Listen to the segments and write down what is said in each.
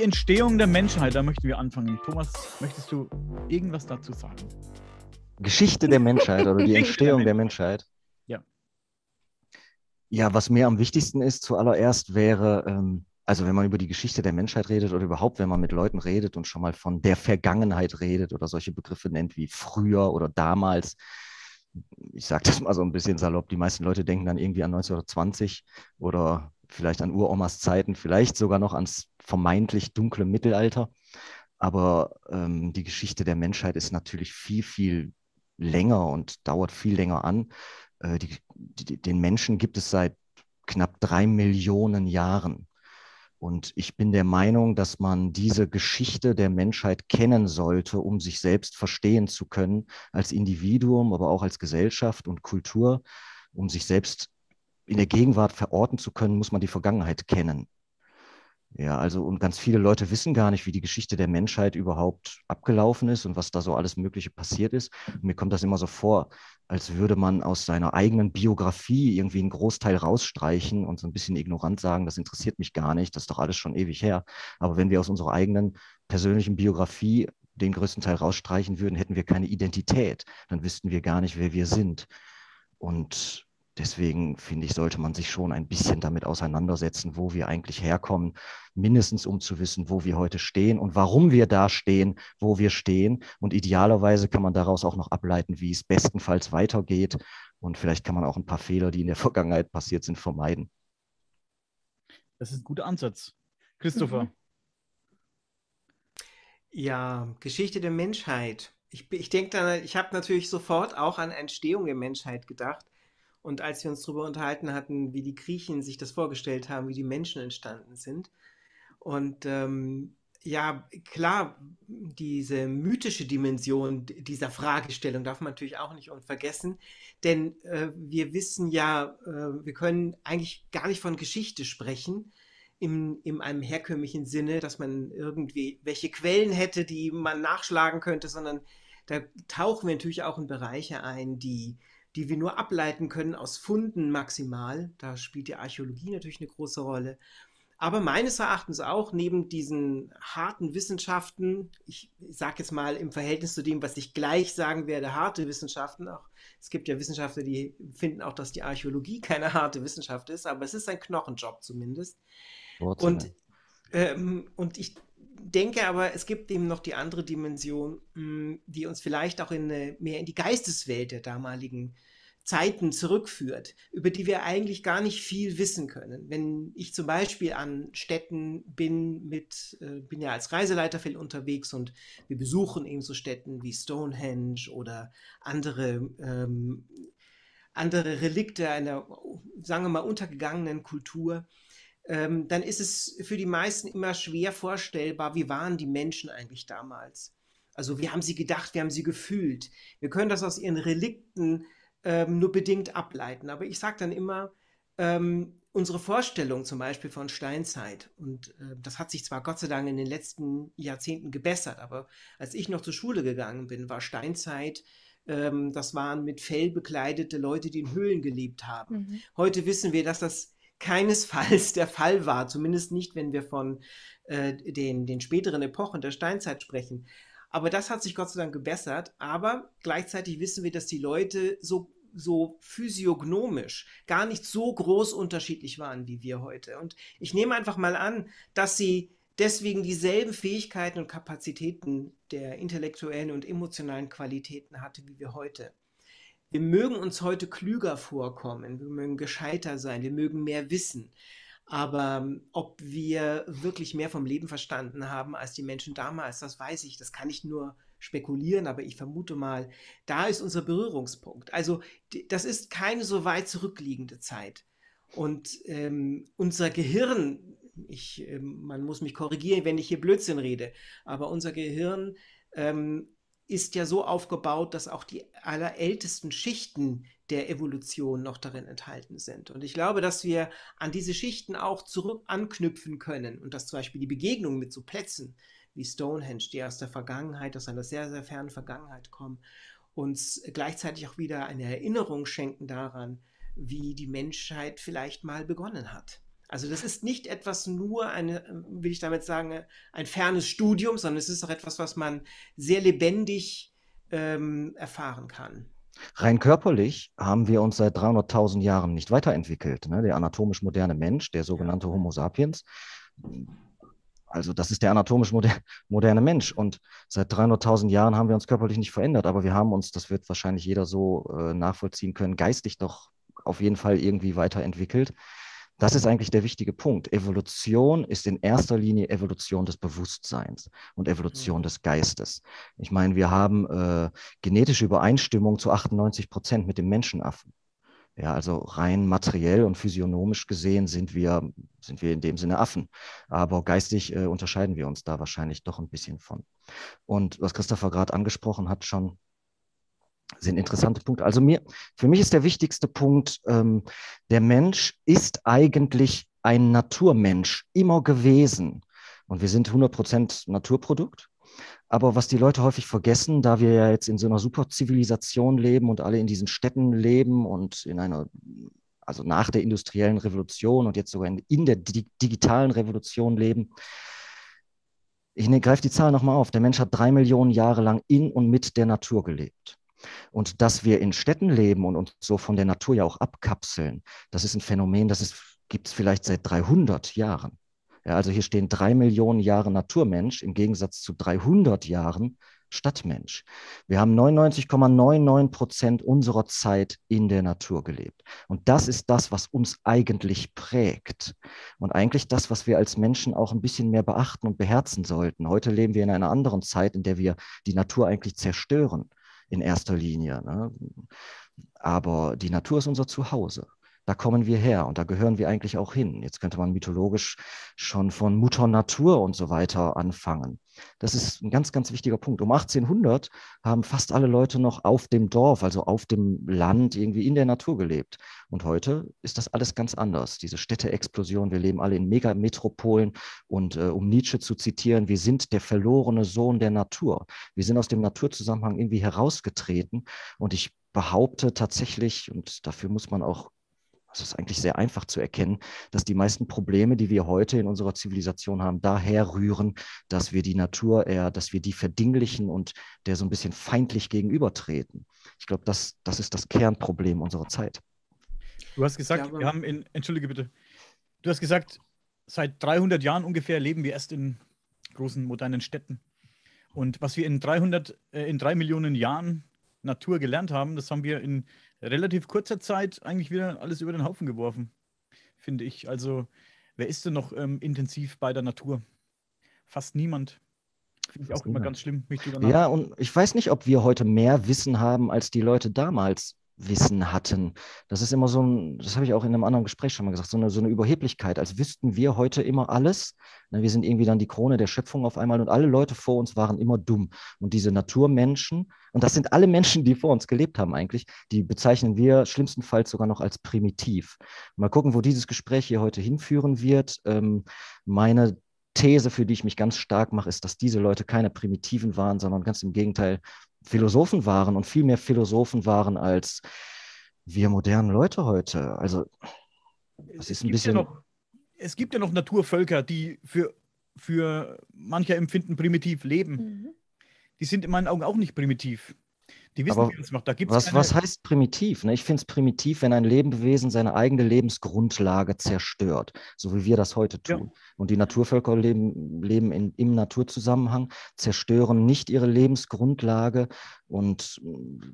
die Entstehung der Menschheit, da möchten wir anfangen. Thomas, möchtest du irgendwas dazu sagen? Geschichte der Menschheit oder die Entstehung der Menschheit? Ja. Ja, was mir am wichtigsten ist, zuallererst wäre, ähm, also wenn man über die Geschichte der Menschheit redet oder überhaupt, wenn man mit Leuten redet und schon mal von der Vergangenheit redet oder solche Begriffe nennt wie früher oder damals, ich sage das mal so ein bisschen salopp, die meisten Leute denken dann irgendwie an 1920 oder vielleicht an Uromas Zeiten, vielleicht sogar noch ans vermeintlich dunkle Mittelalter. Aber ähm, die Geschichte der Menschheit ist natürlich viel, viel länger und dauert viel länger an. Äh, die, die, den Menschen gibt es seit knapp drei Millionen Jahren. Und ich bin der Meinung, dass man diese Geschichte der Menschheit kennen sollte, um sich selbst verstehen zu können als Individuum, aber auch als Gesellschaft und Kultur, um sich selbst in der Gegenwart verorten zu können, muss man die Vergangenheit kennen. Ja, also und ganz viele Leute wissen gar nicht, wie die Geschichte der Menschheit überhaupt abgelaufen ist und was da so alles Mögliche passiert ist. Und mir kommt das immer so vor, als würde man aus seiner eigenen Biografie irgendwie einen Großteil rausstreichen und so ein bisschen ignorant sagen, das interessiert mich gar nicht, das ist doch alles schon ewig her. Aber wenn wir aus unserer eigenen persönlichen Biografie den größten Teil rausstreichen würden, hätten wir keine Identität. Dann wüssten wir gar nicht, wer wir sind. Und Deswegen finde ich, sollte man sich schon ein bisschen damit auseinandersetzen, wo wir eigentlich herkommen, mindestens um zu wissen, wo wir heute stehen und warum wir da stehen, wo wir stehen. Und idealerweise kann man daraus auch noch ableiten, wie es bestenfalls weitergeht. Und vielleicht kann man auch ein paar Fehler, die in der Vergangenheit passiert sind, vermeiden. Das ist ein guter Ansatz. Christopher. Mhm. Ja, Geschichte der Menschheit. Ich, ich denke, ich habe natürlich sofort auch an Entstehung der Menschheit gedacht. Und als wir uns darüber unterhalten hatten, wie die Griechen sich das vorgestellt haben, wie die Menschen entstanden sind. Und ähm, ja, klar, diese mythische Dimension dieser Fragestellung darf man natürlich auch nicht vergessen, denn äh, wir wissen ja, äh, wir können eigentlich gar nicht von Geschichte sprechen im, in einem herkömmlichen Sinne, dass man irgendwie welche Quellen hätte, die man nachschlagen könnte, sondern da tauchen wir natürlich auch in Bereiche ein, die die wir nur ableiten können aus Funden maximal. Da spielt die Archäologie natürlich eine große Rolle. Aber meines Erachtens auch neben diesen harten Wissenschaften, ich sage jetzt mal im Verhältnis zu dem, was ich gleich sagen werde, harte Wissenschaften, auch es gibt ja Wissenschaftler, die finden auch, dass die Archäologie keine harte Wissenschaft ist, aber es ist ein Knochenjob zumindest. Und ähm, und ich denke aber, es gibt eben noch die andere Dimension, mm, die uns vielleicht auch in mehr in die Geisteswelt der damaligen Zeiten zurückführt, über die wir eigentlich gar nicht viel wissen können. Wenn ich zum Beispiel an Städten bin, mit, äh, bin ja als Reiseleiter viel unterwegs und wir besuchen eben so Städten wie Stonehenge oder andere, ähm, andere Relikte einer, sagen wir mal, untergegangenen Kultur ähm, dann ist es für die meisten immer schwer vorstellbar, wie waren die Menschen eigentlich damals. Also wie haben sie gedacht, wie haben sie gefühlt. Wir können das aus ihren Relikten ähm, nur bedingt ableiten. Aber ich sage dann immer, ähm, unsere Vorstellung zum Beispiel von Steinzeit, und äh, das hat sich zwar Gott sei Dank in den letzten Jahrzehnten gebessert, aber als ich noch zur Schule gegangen bin, war Steinzeit ähm, das waren mit Fell bekleidete Leute, die in Höhlen gelebt haben. Mhm. Heute wissen wir, dass das keinesfalls der Fall war, zumindest nicht, wenn wir von äh, den, den späteren Epochen der Steinzeit sprechen. Aber das hat sich Gott sei Dank gebessert. Aber gleichzeitig wissen wir, dass die Leute so, so physiognomisch gar nicht so groß unterschiedlich waren wie wir heute. Und ich nehme einfach mal an, dass sie deswegen dieselben Fähigkeiten und Kapazitäten der intellektuellen und emotionalen Qualitäten hatte wie wir heute. Wir mögen uns heute klüger vorkommen, wir mögen gescheiter sein, wir mögen mehr wissen. Aber ähm, ob wir wirklich mehr vom Leben verstanden haben als die Menschen damals, das weiß ich. Das kann ich nur spekulieren, aber ich vermute mal, da ist unser Berührungspunkt. Also das ist keine so weit zurückliegende Zeit. Und ähm, unser Gehirn, ich, äh, man muss mich korrigieren, wenn ich hier Blödsinn rede, aber unser Gehirn ähm, ist ja so aufgebaut, dass auch die allerältesten Schichten der Evolution noch darin enthalten sind. Und ich glaube, dass wir an diese Schichten auch zurück anknüpfen können und dass zum Beispiel die Begegnung mit so Plätzen wie Stonehenge, die aus der Vergangenheit, aus einer sehr, sehr fernen Vergangenheit kommen, uns gleichzeitig auch wieder eine Erinnerung schenken daran, wie die Menschheit vielleicht mal begonnen hat. Also das ist nicht etwas nur, eine, ähm, will ich damit sagen, ein fernes Studium, sondern es ist auch etwas, was man sehr lebendig ähm, erfahren kann. Rein körperlich haben wir uns seit 300.000 Jahren nicht weiterentwickelt. Ne? Der anatomisch moderne Mensch, der sogenannte Homo sapiens, also das ist der anatomisch moder moderne Mensch. Und seit 300.000 Jahren haben wir uns körperlich nicht verändert, aber wir haben uns, das wird wahrscheinlich jeder so äh, nachvollziehen können, geistig doch auf jeden Fall irgendwie weiterentwickelt. Das ist eigentlich der wichtige Punkt. Evolution ist in erster Linie Evolution des Bewusstseins und Evolution mhm. des Geistes. Ich meine, wir haben äh, genetische Übereinstimmung zu 98 Prozent mit dem Menschenaffen. Ja, also rein materiell und physiognomisch gesehen sind wir, sind wir in dem Sinne Affen. Aber geistig äh, unterscheiden wir uns da wahrscheinlich doch ein bisschen von. Und was Christopher gerade angesprochen hat, schon sind interessante Punkte. Also mir, für mich ist der wichtigste Punkt, ähm, der Mensch ist eigentlich ein Naturmensch immer gewesen. Und wir sind 100 Naturprodukt. Aber was die Leute häufig vergessen, da wir ja jetzt in so einer Superzivilisation leben und alle in diesen Städten leben und in einer, also nach der industriellen Revolution und jetzt sogar in, in der di digitalen Revolution leben, ich ne, greife die Zahl nochmal auf. Der Mensch hat drei Millionen Jahre lang in und mit der Natur gelebt. Und dass wir in Städten leben und uns so von der Natur ja auch abkapseln, das ist ein Phänomen, das gibt es vielleicht seit 300 Jahren. Ja, also hier stehen drei Millionen Jahre Naturmensch im Gegensatz zu 300 Jahren Stadtmensch. Wir haben 99,99 Prozent unserer Zeit in der Natur gelebt. Und das ist das, was uns eigentlich prägt. Und eigentlich das, was wir als Menschen auch ein bisschen mehr beachten und beherzen sollten. Heute leben wir in einer anderen Zeit, in der wir die Natur eigentlich zerstören in erster Linie. Ne? Aber die Natur ist unser Zuhause da kommen wir her und da gehören wir eigentlich auch hin. Jetzt könnte man mythologisch schon von Mutter Natur und so weiter anfangen. Das ist ein ganz, ganz wichtiger Punkt. Um 1800 haben fast alle Leute noch auf dem Dorf, also auf dem Land, irgendwie in der Natur gelebt. Und heute ist das alles ganz anders. Diese Städteexplosion, wir leben alle in Megametropolen. Und äh, um Nietzsche zu zitieren, wir sind der verlorene Sohn der Natur. Wir sind aus dem Naturzusammenhang irgendwie herausgetreten. Und ich behaupte tatsächlich, und dafür muss man auch das also, ist eigentlich sehr einfach zu erkennen, dass die meisten Probleme, die wir heute in unserer Zivilisation haben, daher rühren, dass wir die Natur eher, dass wir die verdinglichen und der so ein bisschen feindlich gegenübertreten. Ich glaube, das, das ist das Kernproblem unserer Zeit. Du hast gesagt, glaube, wir haben in, entschuldige bitte, du hast gesagt, seit 300 Jahren ungefähr leben wir erst in großen modernen Städten. Und was wir in 300, äh, in drei Millionen Jahren Natur gelernt haben, das haben wir in relativ kurzer Zeit eigentlich wieder alles über den Haufen geworfen, finde ich. Also, wer ist denn noch ähm, intensiv bei der Natur? Fast niemand. Finde ich auch immer ganz schlimm. ja, und ich weiß nicht, ob wir heute mehr Wissen haben als die Leute damals. Wissen hatten. Das ist immer so ein, das habe ich auch in einem anderen Gespräch schon mal gesagt, so eine, so eine Überheblichkeit, als wüssten wir heute immer alles. Ne, wir sind irgendwie dann die Krone der Schöpfung auf einmal und alle Leute vor uns waren immer dumm. Und diese Naturmenschen, und das sind alle Menschen, die vor uns gelebt haben eigentlich, die bezeichnen wir schlimmstenfalls sogar noch als primitiv. Mal gucken, wo dieses Gespräch hier heute hinführen wird. Ähm, meine These, für die ich mich ganz stark mache, ist, dass diese Leute keine Primitiven waren, sondern ganz im Gegenteil Philosophen waren und viel mehr Philosophen waren als wir modernen Leute heute. Also, das es ist ein bisschen. Ja noch, es gibt ja noch Naturvölker, die für, für mancher Empfinden primitiv leben. Mhm. Die sind in meinen Augen auch nicht primitiv. Die wissen, Aber wie noch, macht. Da gibt's was, keine... was heißt primitiv? Ne? Ich finde es primitiv, wenn ein Lebewesen seine eigene Lebensgrundlage zerstört, so wie wir das heute tun. Ja. Und die Naturvölker leben, leben in, im Naturzusammenhang, zerstören nicht ihre Lebensgrundlage und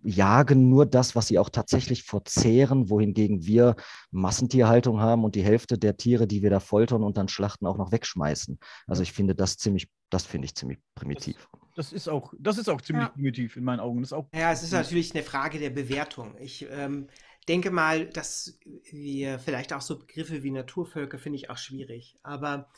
jagen nur das, was sie auch tatsächlich verzehren, wohingegen wir Massentierhaltung haben und die Hälfte der Tiere, die wir da foltern und dann schlachten, auch noch wegschmeißen. Also ich finde das ziemlich das finde ich ziemlich primitiv. Das, das, ist auch, das ist auch ziemlich ja. primitiv in meinen Augen. Das auch ja, es ist natürlich eine Frage der Bewertung. Ich ähm, denke mal, dass wir vielleicht auch so Begriffe wie Naturvölker finde ich auch schwierig. Aber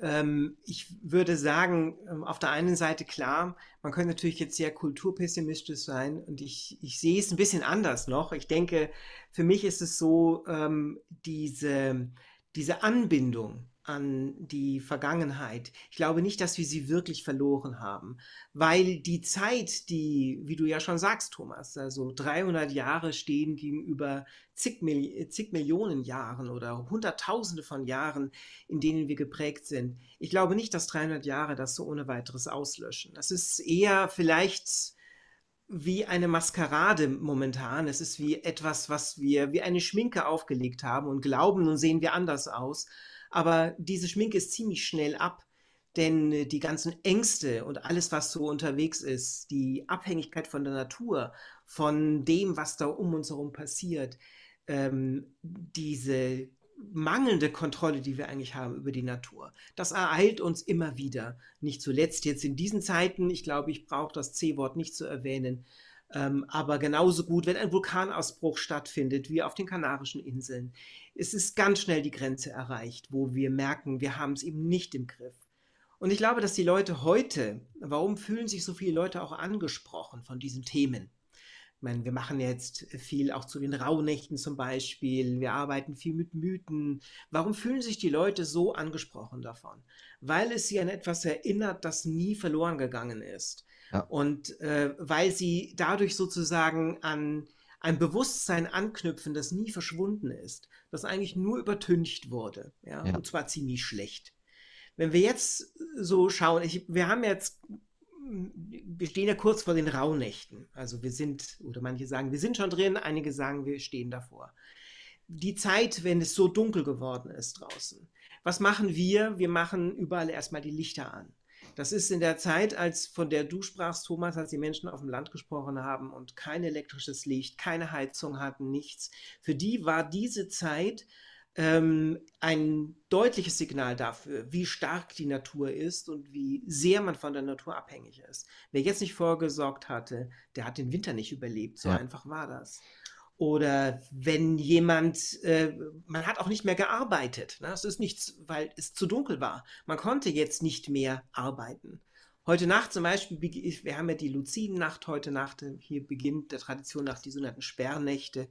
ähm, ich würde sagen, ähm, auf der einen Seite klar, man könnte natürlich jetzt sehr kulturpessimistisch sein und ich, ich sehe es ein bisschen anders noch. Ich denke, für mich ist es so, ähm, diese, diese Anbindung an die Vergangenheit. Ich glaube nicht, dass wir sie wirklich verloren haben, weil die Zeit, die, wie du ja schon sagst, Thomas, also 300 Jahre stehen gegenüber zig, zig Millionen Jahren oder Hunderttausende von Jahren, in denen wir geprägt sind. Ich glaube nicht, dass 300 Jahre das so ohne weiteres auslöschen. Das ist eher vielleicht wie eine Maskerade momentan. Es ist wie etwas, was wir wie eine Schminke aufgelegt haben und glauben, nun sehen wir anders aus aber diese Schminke ist ziemlich schnell ab, denn äh, die ganzen Ängste und alles, was so unterwegs ist, die Abhängigkeit von der Natur, von dem, was da um uns herum passiert, ähm, diese mangelnde Kontrolle, die wir eigentlich haben über die Natur. Das ereilt uns immer wieder. Nicht zuletzt jetzt in diesen Zeiten. Ich glaube, ich brauche das C-Wort nicht zu erwähnen. Ähm, aber genauso gut, wenn ein Vulkanausbruch stattfindet, wie auf den Kanarischen Inseln, es ist ganz schnell die Grenze erreicht, wo wir merken, wir haben es eben nicht im Griff. Und ich glaube, dass die Leute heute, warum fühlen sich so viele Leute auch angesprochen von diesen Themen? Ich meine, wir machen jetzt viel auch zu den Rauhnächten zum Beispiel. Wir arbeiten viel mit Mythen. Warum fühlen sich die Leute so angesprochen davon? Weil es sie an etwas erinnert, das nie verloren gegangen ist. Ja. Und äh, weil sie dadurch sozusagen an ein Bewusstsein anknüpfen, das nie verschwunden ist, das eigentlich nur übertüncht wurde. Ja? ja. Und zwar ziemlich schlecht. Wenn wir jetzt so schauen, ich, wir haben jetzt hm, wir stehen ja kurz vor den Rauhnächten. Also wir sind, oder manche sagen, wir sind schon drin, einige sagen, wir stehen davor. Die Zeit, wenn es so dunkel geworden ist draußen. Was machen wir? Wir machen überall erstmal die Lichter an. Das ist in der Zeit, als von der du sprachst, Thomas, als die Menschen auf dem Land gesprochen haben und kein elektrisches Licht, keine Heizung hatten, nichts. Für die war diese Zeit ähm, ein deutliches Signal dafür, wie stark die Natur ist und wie sehr man von der Natur abhängig ist. Wer jetzt nicht vorgesorgt hatte, der hat den Winter nicht überlebt. So ja. einfach war das oder wenn jemand, äh, man hat auch nicht mehr gearbeitet. Ne? Es ist nichts, weil es zu dunkel war. Man konnte jetzt nicht mehr arbeiten. Heute Nacht zum Beispiel, wir haben ja die Luzidennacht heute Nacht, äh, hier beginnt der Tradition nach die sogenannten Sperrnächte.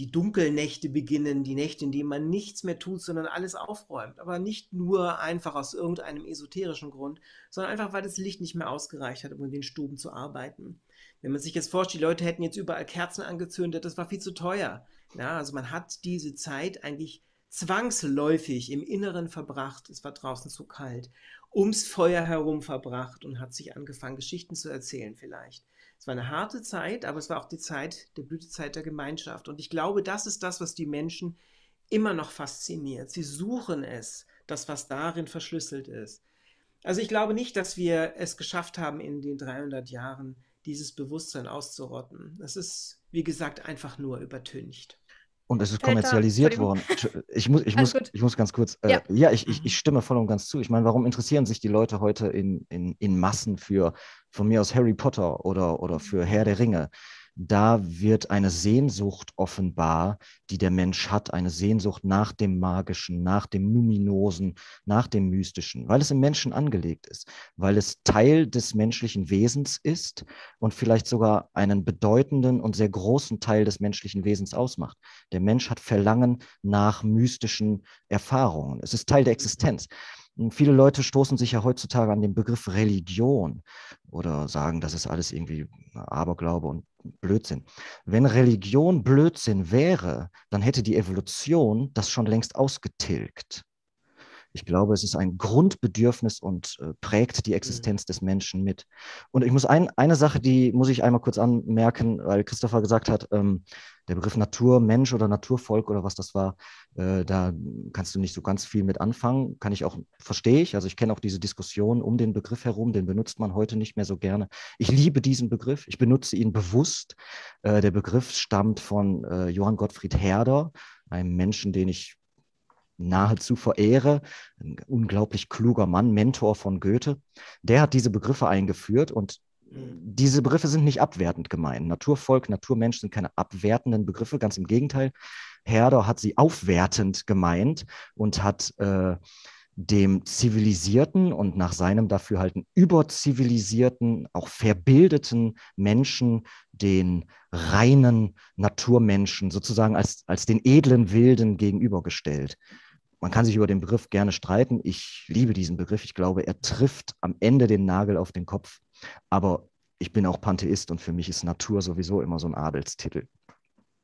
Die Dunkelnächte beginnen, die Nächte, in denen man nichts mehr tut, sondern alles aufräumt. Aber nicht nur einfach aus irgendeinem esoterischen Grund, sondern einfach, weil das Licht nicht mehr ausgereicht hat, um in den Stuben zu arbeiten. Wenn man sich jetzt vorstellt, die Leute hätten jetzt überall Kerzen angezündet, das war viel zu teuer. Ja, also man hat diese Zeit eigentlich zwangsläufig im Inneren verbracht, es war draußen zu kalt, ums Feuer herum verbracht und hat sich angefangen, Geschichten zu erzählen vielleicht. Es war eine harte Zeit, aber es war auch die Zeit der Blütezeit der Gemeinschaft. Und ich glaube, das ist das, was die Menschen immer noch fasziniert. Sie suchen es, das, was darin verschlüsselt ist. Also ich glaube nicht, dass wir es geschafft haben, in den 300 Jahren dieses Bewusstsein auszurotten. Es ist, wie gesagt, einfach nur übertüncht. Und es ist kommerzialisiert worden. Ich muss, ich, muss, ich muss ganz kurz, äh, ja, ja ich, ich, ich, mhm. stimme voll und ganz zu. Ich meine, warum interessieren sich die Leute heute in, in, in Massen für von mir aus Harry Potter oder, oder für Herr der Ringe? da wird eine Sehnsucht offenbar, die der Mensch hat, eine Sehnsucht nach dem Magischen, nach dem Luminosen, nach dem Mystischen, weil es im Menschen angelegt ist, weil es Teil des menschlichen Wesens ist und vielleicht sogar einen bedeutenden und sehr großen Teil des menschlichen Wesens ausmacht. Der Mensch hat Verlangen nach mystischen Erfahrungen. Es ist Teil der Existenz. Viele Leute stoßen sich ja heutzutage an den Begriff Religion oder sagen, das ist alles irgendwie Aberglaube und Blödsinn. Wenn Religion Blödsinn wäre, dann hätte die Evolution das schon längst ausgetilgt. Ich glaube, es ist ein Grundbedürfnis und äh, prägt die mhm. Existenz mhm. des Menschen mit. Und ich muss ein, eine Sache, die muss ich einmal kurz anmerken, weil Christopher gesagt hat, ähm, der Begriff Natur, Mensch oder Naturvolk oder was das war, äh, da kannst du nicht so ganz viel mit anfangen. Kann ich auch, verstehe ich. Also ich kenne auch diese Diskussion um den Begriff herum, den benutzt man heute nicht mehr so gerne. Ich liebe diesen Begriff, ich benutze ihn bewusst. Äh, der Begriff stammt von äh, Johann Gottfried Herder, einem Menschen, den ich nahezu verehre, ein unglaublich kluger Mann, Mentor von Goethe, der hat diese Begriffe eingeführt und diese Begriffe sind nicht abwertend gemeint. Naturvolk, Naturmensch sind keine abwertenden Begriffe, ganz im Gegenteil. Herder hat sie aufwertend gemeint und hat äh, dem zivilisierten und nach seinem Dafürhalten überzivilisierten, auch verbildeten Menschen den reinen Naturmenschen sozusagen als, als den edlen Wilden gegenübergestellt man kann sich über den Begriff gerne streiten. Ich liebe diesen Begriff. Ich glaube, er trifft am Ende den Nagel auf den Kopf. Aber ich bin auch Pantheist und für mich ist Natur sowieso immer so ein Adelstitel.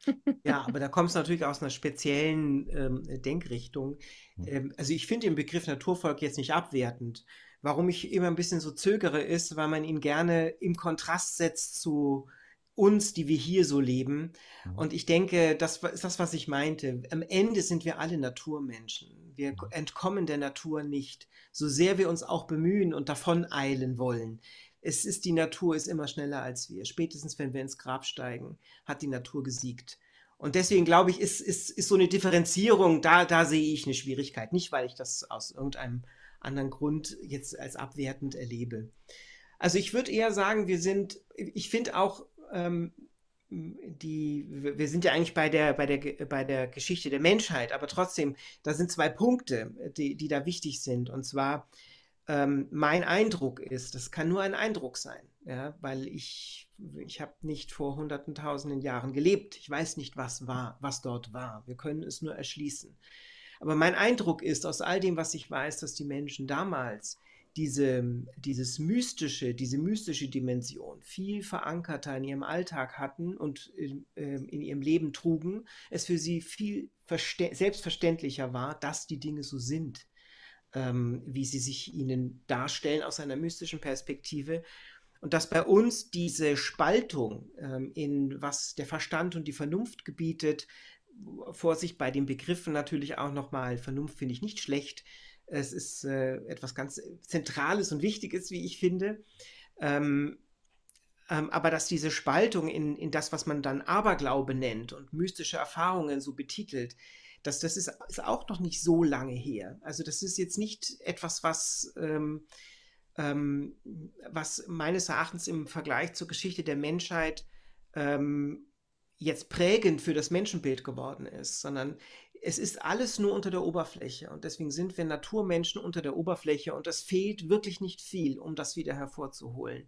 Ja, aber da kommt es natürlich aus einer speziellen ähm, Denkrichtung. Hm. Ähm, also ich finde den Begriff Naturvolk jetzt nicht abwertend. Warum ich immer ein bisschen so zögere, ist, weil man ihn gerne im Kontrast setzt zu äh, uns, die wir hier so leben. Mhm. Und ich denke, das ist das, was ich meinte. Am Ende sind wir alle Naturmenschen. Wir mhm. entkommen der Natur nicht, so sehr wir uns auch bemühen und davon eilen wollen. Es ist die Natur ist immer schneller als wir. Spätestens wenn wir ins Grab steigen, hat die Natur gesiegt. Und deswegen glaube ich, ist, ist, ist so eine Differenzierung, da, da sehe ich eine Schwierigkeit. Nicht, weil ich das aus irgendeinem anderen Grund jetzt als abwertend erlebe. Also ich würde eher sagen, wir sind, ich finde auch, ähm, die, wir sind ja eigentlich bei der, bei, der, bei der Geschichte der Menschheit, aber trotzdem, da sind zwei Punkte, die, die da wichtig sind. Und zwar, ähm, mein Eindruck ist, das kann nur ein Eindruck sein, ja, weil ich, ich habe nicht vor hunderten, tausenden Jahren gelebt. Ich weiß nicht, was war, was dort war. Wir können es nur erschließen. Aber mein Eindruck ist aus all dem, was ich weiß, dass die Menschen damals diese, dieses mystische, diese mystische Dimension viel verankerter in ihrem Alltag hatten und in, ähm, äh, in ihrem Leben trugen, es für sie viel selbstverständlicher war, dass die Dinge so sind, ähm, wie sie sich ihnen darstellen aus einer mystischen Perspektive. Und dass bei uns diese Spaltung ähm, in was der Verstand und die Vernunft gebietet, Vorsicht bei den Begriffen natürlich auch nochmal, Vernunft finde ich nicht schlecht, es ist äh, etwas ganz Zentrales und Wichtiges, wie ich finde. Ähm, ähm, aber dass diese Spaltung in, in das, was man dann Aberglaube nennt und mystische Erfahrungen so betitelt, das, das ist, ist auch noch nicht so lange her. Also das ist jetzt nicht etwas, was, ähm, ähm was meines Erachtens im Vergleich zur Geschichte der Menschheit ähm, jetzt prägend für das Menschenbild geworden ist, sondern es ist alles nur unter der Oberfläche und deswegen sind wir Naturmenschen unter der Oberfläche und es fehlt wirklich nicht viel, um das wieder hervorzuholen.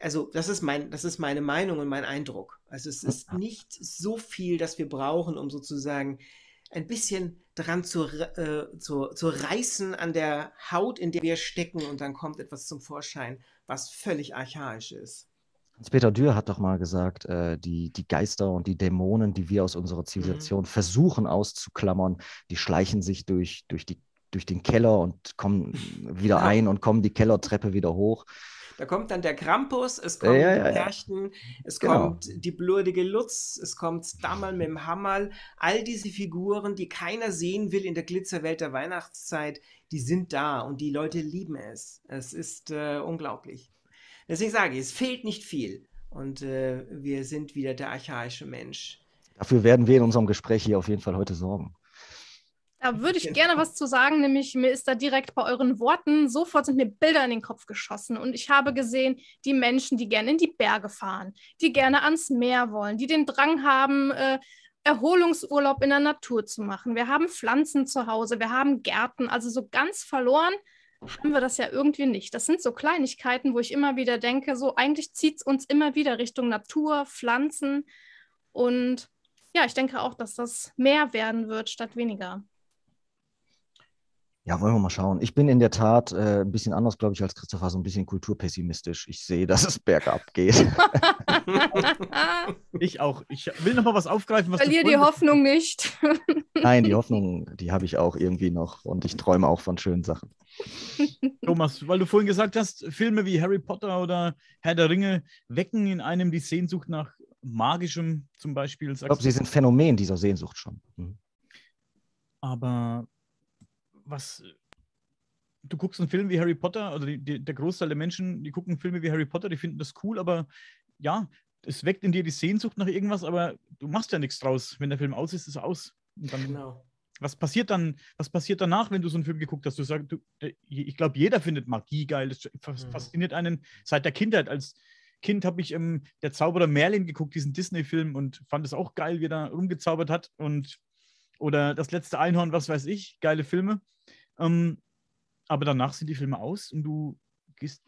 Also das ist, mein, das ist meine Meinung und mein Eindruck. Also es ist nicht so viel, das wir brauchen, um sozusagen ein bisschen dran zu, äh, zu, zu reißen an der Haut, in der wir stecken und dann kommt etwas zum Vorschein, was völlig archaisch ist. Hans-Peter Dürr hat doch mal gesagt, äh, die, die Geister und die Dämonen, die wir aus unserer mhm. Zivilisation mhm. versuchen auszuklammern, die schleichen sich durch, durch, die, durch den Keller und kommen wieder ja. ein und kommen die Kellertreppe wieder hoch. Da kommt dann der Krampus, es kommt ja, ja, ja. Herrchen, es genau. kommt die blurdige Lutz, es kommt Dammerl mit dem Hammerl. All diese Figuren, die keiner sehen will in der Glitzerwelt der Weihnachtszeit, die sind da und die Leute lieben es. Es ist äh, unglaublich. Deswegen sage ich, es fehlt nicht viel. Und äh, wir sind wieder der archaische Mensch. Dafür werden wir in unserem Gespräch hier auf jeden Fall heute sorgen. Da würde ich gerne was zu sagen, nämlich mir ist da direkt bei euren Worten sofort sind mir Bilder in den Kopf geschossen und ich habe gesehen, die Menschen, die gerne in die Berge fahren, die gerne ans Meer wollen, die den Drang haben, äh, Erholungsurlaub in der Natur zu machen. Wir haben Pflanzen zu Hause, wir haben Gärten, also so ganz verloren haben wir das ja irgendwie nicht. Das sind so Kleinigkeiten, wo ich immer wieder denke, so eigentlich zieht es uns immer wieder Richtung Natur, Pflanzen. Und ja, ich denke auch, dass das mehr werden wird statt weniger. Ja, wollen wir mal schauen. Ich bin in der Tat äh, ein bisschen anders, glaube ich, als Christopher, so ein bisschen kulturpessimistisch. Ich sehe, dass es bergab geht. ich auch. Ich will noch mal was aufgreifen. Was Verlier die Hoffnung nicht. Nein, die Hoffnung, die habe ich auch irgendwie noch und ich träume auch von schönen Sachen. Thomas, weil du vorhin gesagt hast, Filme wie Harry Potter oder Herr der Ringe wecken in einem die Sehnsucht nach magischem zum Beispiel. Ich glaube, sie sind Phänomen dieser Sehnsucht schon. Mhm. Aber was du guckst einen Film wie Harry Potter, oder also die, die, der Großteil der Menschen, die gucken Filme wie Harry Potter, die finden das cool, aber ja, es weckt in dir die Sehnsucht nach irgendwas, aber du machst ja nichts draus. Wenn der Film aus ist, ist er aus. Dann, genau. Was passiert dann, was passiert danach, wenn du so einen Film geguckt hast? Du sagst, du, äh, ich glaube, jeder findet Magie geil. Das mhm. fasziniert einen seit der Kindheit. Als Kind habe ich ähm, Der Zauberer Merlin geguckt, diesen Disney-Film, und fand es auch geil, wie er da rumgezaubert hat. Und oder Das letzte Einhorn, was weiß ich, geile Filme. Ähm, aber danach sind die Filme aus und du gehst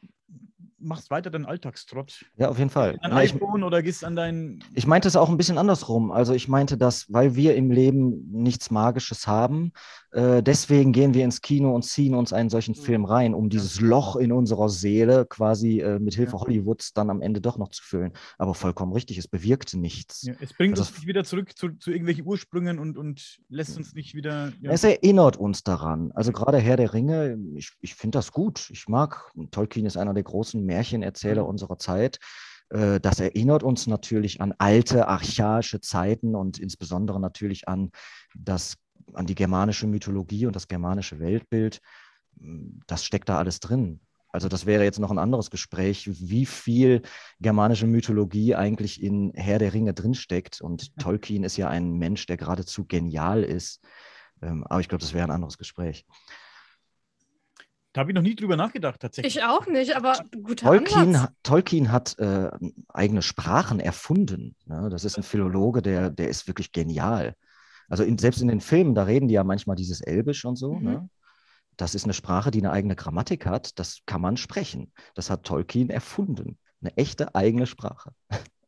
machst weiter deinen Alltagstrott. Ja, auf jeden Fall. An iPhone ich, oder gehst an deinen. Ich meinte es auch ein bisschen andersrum. Also ich meinte, dass, weil wir im Leben nichts Magisches haben, äh, deswegen gehen wir ins Kino und ziehen uns einen solchen mhm. Film rein, um dieses Loch in unserer Seele quasi äh, mit Hilfe ja. Hollywoods dann am Ende doch noch zu füllen. Aber vollkommen richtig, es bewirkt nichts. Ja, es bringt also, uns nicht wieder zurück zu, zu irgendwelchen Ursprüngen und, und lässt uns nicht wieder. Ja. Es erinnert uns daran. Also gerade Herr der Ringe, ich, ich finde das gut. Ich mag, Tolkien ist einer der der großen Märchenerzähler mhm. unserer Zeit. Äh, das erinnert uns natürlich an alte archaische Zeiten und insbesondere natürlich an, das, an die germanische Mythologie und das germanische Weltbild. Das steckt da alles drin. Also das wäre jetzt noch ein anderes Gespräch, wie viel germanische Mythologie eigentlich in Herr der Ringe drinsteckt. Und Tolkien ist ja ein Mensch, der geradezu genial ist. Ähm, aber ich glaube, das wäre ein anderes Gespräch. Da habe ich noch nie drüber nachgedacht, tatsächlich. Ich auch nicht, aber gut. Tolkien, Ansatz. Tolkien hat äh, eigene Sprachen erfunden. Ne? Das ist ein Philologe, der, der ist wirklich genial. Also in, selbst in den Filmen, da reden die ja manchmal dieses Elbisch und so. Mhm. Ne? Das ist eine Sprache, die eine eigene Grammatik hat. Das kann man sprechen. Das hat Tolkien erfunden. Eine echte eigene Sprache.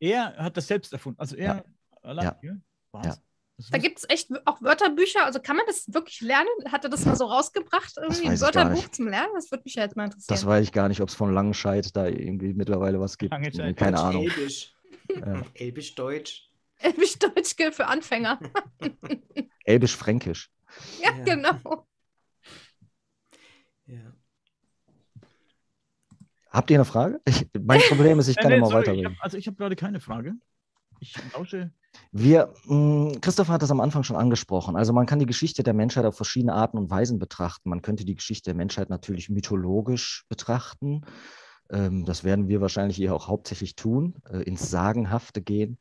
Er hat das selbst erfunden. Also er ja. allein. Ja. Ja. Da gibt es echt auch Wörterbücher. Also kann man das wirklich lernen? Hat er das mal so rausgebracht, irgendwie ein Wörterbuch zum Lernen? Das würde mich ja jetzt mal interessieren. Das weiß ich gar nicht, ob es von Langenscheid da irgendwie mittlerweile was gibt. Langenscheid, Keine Deutsch, Ahnung. Elbisch. Ja. Elbisch-Deutsch. Elbisch-Deutsch gilt für Anfänger. Elbisch-Fränkisch. Ja, ja, genau. Ja. Habt ihr eine Frage? Ich, mein Problem ist, ich äh, kann nee, immer sorry, weiterreden. Ich hab, also ich habe gerade keine Frage ich lausche. Wir, mm, Christoph hat das am Anfang schon angesprochen. Also man kann die Geschichte der Menschheit auf verschiedene Arten und Weisen betrachten. Man könnte die Geschichte der Menschheit natürlich mythologisch betrachten. Ähm, das werden wir wahrscheinlich hier auch hauptsächlich tun, äh, ins Sagenhafte gehen.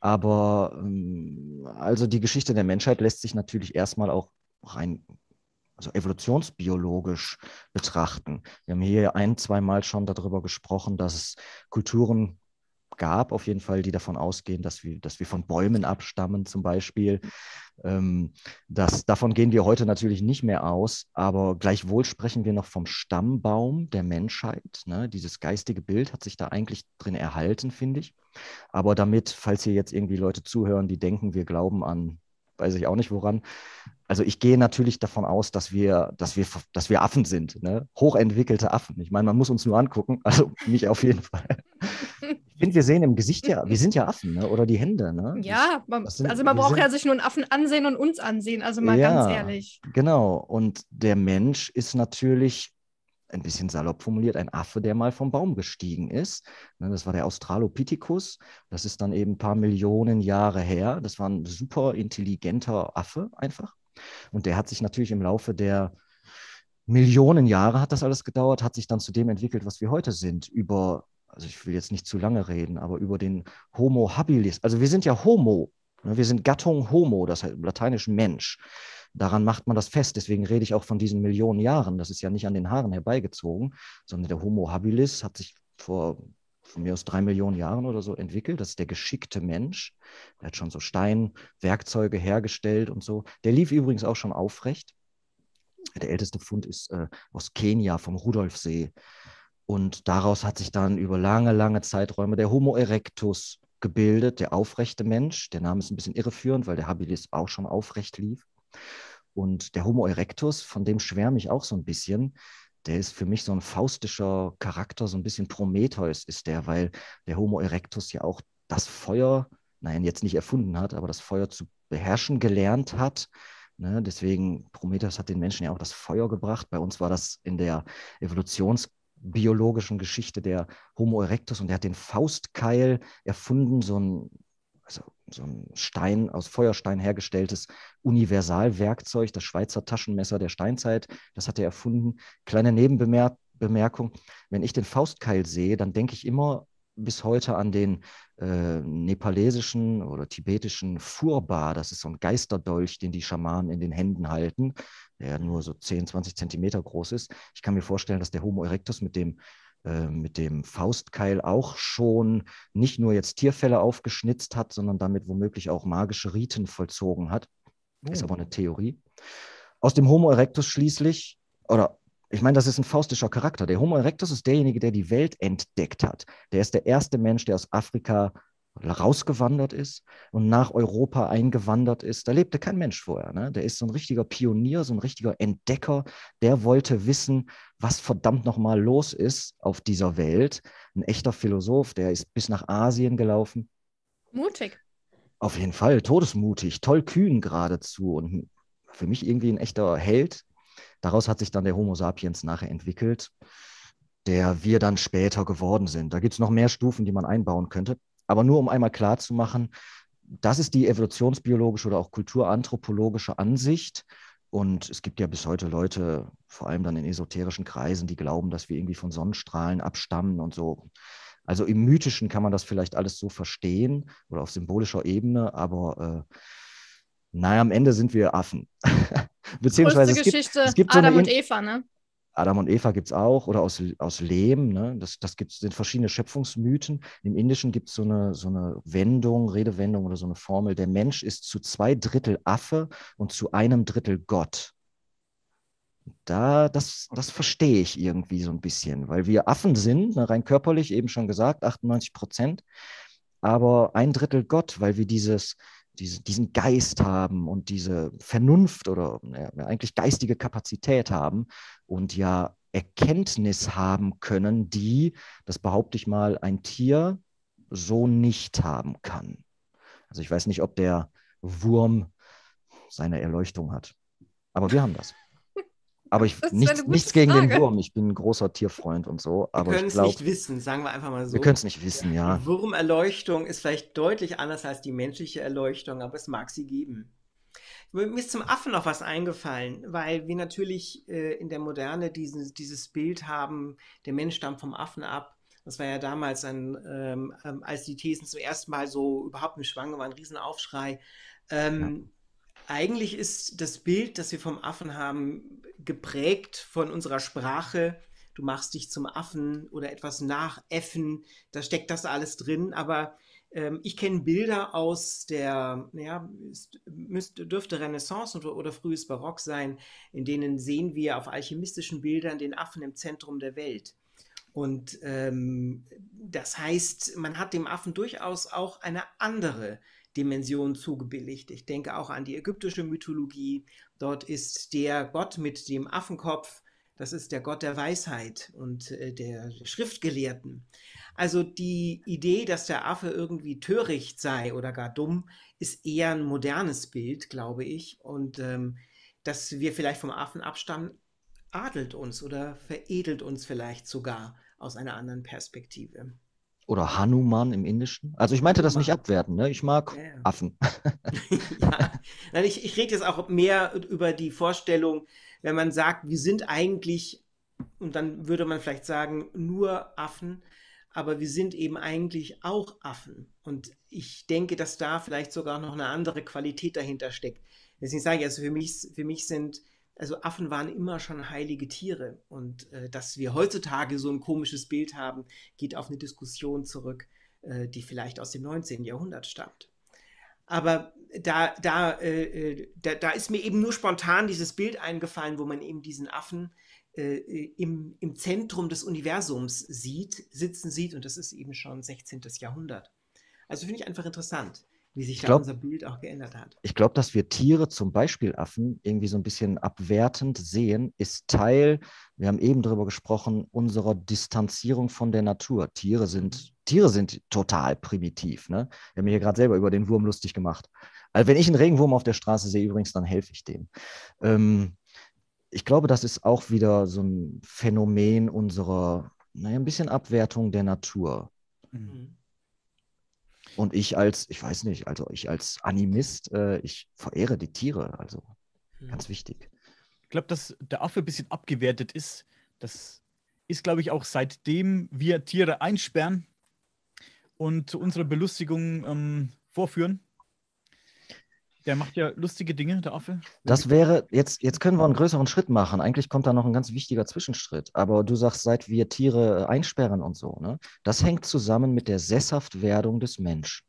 Aber mm, also die Geschichte der Menschheit lässt sich natürlich erstmal auch rein also evolutionsbiologisch betrachten. Wir haben hier ein, zweimal schon darüber gesprochen, dass es Kulturen gab, auf jeden Fall, die davon ausgehen, dass wir, dass wir von Bäumen abstammen zum Beispiel. Ähm, das, davon gehen wir heute natürlich nicht mehr aus, aber gleichwohl sprechen wir noch vom Stammbaum der Menschheit. Ne? Dieses geistige Bild hat sich da eigentlich drin erhalten, finde ich. Aber damit, falls hier jetzt irgendwie Leute zuhören, die denken, wir glauben an, weiß ich auch nicht woran. Also ich gehe natürlich davon aus, dass wir, dass wir, dass wir Affen sind, ne? hochentwickelte Affen. Ich meine, man muss uns nur angucken, also mich auf jeden Fall. finde, wir sehen im Gesicht ja, wir mhm. sind ja Affen ne? oder die Hände. Ne? Ja, man, sind, also man braucht sind, ja sich nur einen Affen ansehen und uns ansehen, also mal ja, ganz ehrlich. Genau, und der Mensch ist natürlich ein bisschen salopp formuliert, ein Affe, der mal vom Baum gestiegen ist. Ne? Das war der Australopithecus. Das ist dann eben ein paar Millionen Jahre her. Das war ein super intelligenter Affe einfach. Und der hat sich natürlich im Laufe der Millionen Jahre hat das alles gedauert, hat sich dann zu dem entwickelt, was wir heute sind, über also ich will jetzt nicht zu lange reden, aber über den Homo habilis. Also wir sind ja Homo. Ne? Wir sind Gattung Homo, das heißt im Lateinischen Mensch. Daran macht man das fest. Deswegen rede ich auch von diesen Millionen Jahren. Das ist ja nicht an den Haaren herbeigezogen, sondern der Homo habilis hat sich vor von mir aus drei Millionen Jahren oder so entwickelt. Das ist der geschickte Mensch. Der hat schon so Steinwerkzeuge hergestellt und so. Der lief übrigens auch schon aufrecht. Der älteste Fund ist äh, aus Kenia vom Rudolfsee. Und daraus hat sich dann über lange, lange Zeiträume der Homo erectus gebildet, der aufrechte Mensch. Der Name ist ein bisschen irreführend, weil der Habilis auch schon aufrecht lief. Und der Homo erectus, von dem schwärme ich auch so ein bisschen, der ist für mich so ein faustischer Charakter, so ein bisschen Prometheus ist der, weil der Homo erectus ja auch das Feuer, nein, jetzt nicht erfunden hat, aber das Feuer zu beherrschen gelernt hat. Ne, deswegen, Prometheus hat den Menschen ja auch das Feuer gebracht. Bei uns war das in der Evolutions- biologischen Geschichte der Homo erectus und er hat den Faustkeil erfunden, so ein, also so ein Stein aus Feuerstein hergestelltes Universalwerkzeug, das Schweizer Taschenmesser der Steinzeit, das hat er erfunden. Kleine Nebenbemerkung, wenn ich den Faustkeil sehe, dann denke ich immer bis heute an den äh, nepalesischen oder tibetischen Furba, das ist so ein Geisterdolch, den die Schamanen in den Händen halten, der nur so 10, 20 Zentimeter groß ist. Ich kann mir vorstellen, dass der Homo erectus mit dem äh, mit dem Faustkeil auch schon nicht nur jetzt Tierfälle aufgeschnitzt hat, sondern damit womöglich auch magische Riten vollzogen hat. Oh. Ist aber eine Theorie. Aus dem Homo erectus schließlich, oder ich meine, das ist ein faustischer Charakter. Der Homo erectus ist derjenige, der die Welt entdeckt hat. Der ist der erste Mensch, der aus Afrika rausgewandert ist und nach Europa eingewandert ist. Da lebte kein Mensch vorher. Ne? Der ist so ein richtiger Pionier, so ein richtiger Entdecker. Der wollte wissen, was verdammt nochmal los ist auf dieser Welt. Ein echter Philosoph, der ist bis nach Asien gelaufen. Mutig. Auf jeden Fall, todesmutig, toll kühn geradezu und für mich irgendwie ein echter Held Daraus hat sich dann der Homo sapiens nachher entwickelt, der wir dann später geworden sind. Da gibt es noch mehr Stufen, die man einbauen könnte. Aber nur um einmal klarzumachen, das ist die evolutionsbiologische oder auch kulturanthropologische Ansicht. Und es gibt ja bis heute Leute, vor allem dann in esoterischen Kreisen, die glauben, dass wir irgendwie von Sonnenstrahlen abstammen und so. Also im Mythischen kann man das vielleicht alles so verstehen oder auf symbolischer Ebene, aber äh, naja, am Ende sind wir Affen. Beziehungsweise Größte es Geschichte, gibt, es gibt Adam so und Eva, ne? Adam und Eva gibt es auch oder aus, aus Lehm. Ne? Das, das gibt's, sind verschiedene Schöpfungsmythen. Im Indischen gibt so es eine, so eine Wendung, Redewendung oder so eine Formel. Der Mensch ist zu zwei Drittel Affe und zu einem Drittel Gott. Da, das, das verstehe ich irgendwie so ein bisschen, weil wir Affen sind, ne? rein körperlich eben schon gesagt, 98 Prozent, aber ein Drittel Gott, weil wir dieses, diese, diesen Geist haben und diese Vernunft oder ja, eigentlich geistige Kapazität haben und ja Erkenntnis haben können, die, das behaupte ich mal, ein Tier so nicht haben kann. Also ich weiß nicht, ob der Wurm seine Erleuchtung hat, aber wir haben das. Aber ich nichts, nichts gegen Frage. den Wurm. Ich bin ein großer Tierfreund und so. Aber wir können es nicht wissen, sagen wir einfach mal so. Wir können es nicht wissen, ja. Wurmerleuchtung ist vielleicht deutlich anders als die menschliche Erleuchtung, aber es mag sie geben. Mir ist zum Affen noch was eingefallen, weil wir natürlich äh, in der Moderne diesen, dieses Bild haben, der Mensch stammt vom Affen ab. Das war ja damals, ein, ähm, ähm als die Thesen zum ersten Mal so überhaupt im Schwange waren, ein Riesenaufschrei. Ähm, ja. Eigentlich ist das Bild, das wir vom Affen haben, geprägt von unserer Sprache. Du machst dich zum Affen oder etwas nachäffen, da steckt das alles drin. Aber ähm, ich kenne Bilder aus der, ja, müsste, dürfte Renaissance oder, oder frühes Barock sein, in denen sehen wir auf alchemistischen Bildern den Affen im Zentrum der Welt. Und ähm, das heißt, man hat dem Affen durchaus auch eine andere Dimensionen zugebilligt. Ich denke auch an die ägyptische Mythologie. Dort ist der Gott mit dem Affenkopf, das ist der Gott der Weisheit und äh, der Schriftgelehrten. Also die Idee, dass der Affe irgendwie töricht sei oder gar dumm, ist eher ein modernes Bild, glaube ich. Und ähm, dass wir vielleicht vom Affen abstammen, adelt uns oder veredelt uns vielleicht sogar aus einer anderen Perspektive oder Hanuman im Indischen. Also ich meinte das nicht abwerten, ne? ich mag ja, Affen. ja. Nein, ich, ich rede jetzt auch mehr über die Vorstellung, wenn man sagt, wir sind eigentlich, und dann würde man vielleicht sagen, nur Affen, aber wir sind eben eigentlich auch Affen. Und ich denke, dass da vielleicht sogar noch eine andere Qualität dahinter steckt. Deswegen sage ich, also für mich, für mich sind also Affen waren immer schon heilige Tiere. Und äh, dass wir heutzutage so ein komisches Bild haben, geht auf eine Diskussion zurück, äh, die vielleicht aus dem 19. Jahrhundert stammt. Aber da, da, äh, äh, da, da, ist mir eben nur spontan dieses Bild eingefallen, wo man eben diesen Affen äh, äh, im, im Zentrum des Universums sieht, sitzen sieht. Und das ist eben schon 16. Jahrhundert. Also finde ich einfach interessant wie sich glaub, da unser Bild auch geändert hat. Ich glaube, dass wir Tiere, zum Beispiel Affen, irgendwie so ein bisschen abwertend sehen, ist Teil, wir haben eben darüber gesprochen, unserer Distanzierung von der Natur. Tiere sind, mhm. Tiere sind total primitiv. Ne? Wir haben hier gerade selber über den Wurm lustig gemacht. Also wenn ich einen Regenwurm auf der Straße sehe, übrigens, dann helfe ich dem. Ähm, ich glaube, das ist auch wieder so ein Phänomen unserer, naja, ein bisschen Abwertung der Natur. Mhm. Und ich als, ich weiß nicht, also ich als Animist, äh, ich verehre die Tiere, also ja. Mhm. ganz wichtig. Ich glaube, dass der Affe ein bisschen abgewertet ist. Das ist, glaube ich, auch seitdem wir Tiere einsperren und zu unserer Belustigung ähm, vorführen, der macht ja lustige Dinge, der Affe. Das wäre, jetzt, jetzt können wir einen größeren Schritt machen. Eigentlich kommt da noch ein ganz wichtiger Zwischenschritt. Aber du sagst, seit wir Tiere äh, einsperren und so, ne? das hängt zusammen mit der Sesshaftwerdung des Menschen.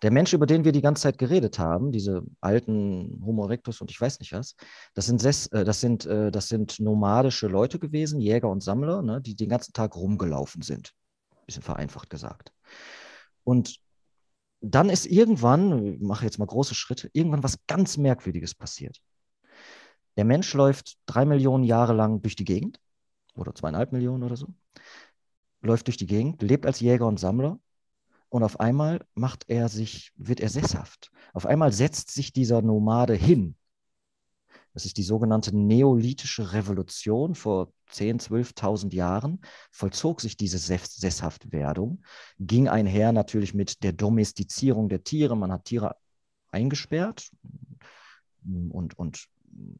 Der Mensch, über den wir die ganze Zeit geredet haben, diese alten Homo erectus und ich weiß nicht was, das sind, Ses, äh, das sind, äh, das sind nomadische Leute gewesen, Jäger und Sammler, ne, die den ganzen Tag rumgelaufen sind. Bisschen vereinfacht gesagt. Und dann ist irgendwann, ich mache jetzt mal große Schritte, irgendwann was ganz Merkwürdiges passiert. Der Mensch läuft drei Millionen Jahre lang durch die Gegend oder zweieinhalb Millionen oder so, läuft durch die Gegend, lebt als Jäger und Sammler und auf einmal macht er sich, wird er sesshaft. Auf einmal setzt sich dieser Nomade hin das ist die sogenannte neolithische Revolution vor 10.000, 12.000 Jahren, vollzog sich diese Sesshaftwerdung, ging einher natürlich mit der Domestizierung der Tiere. Man hat Tiere eingesperrt und, und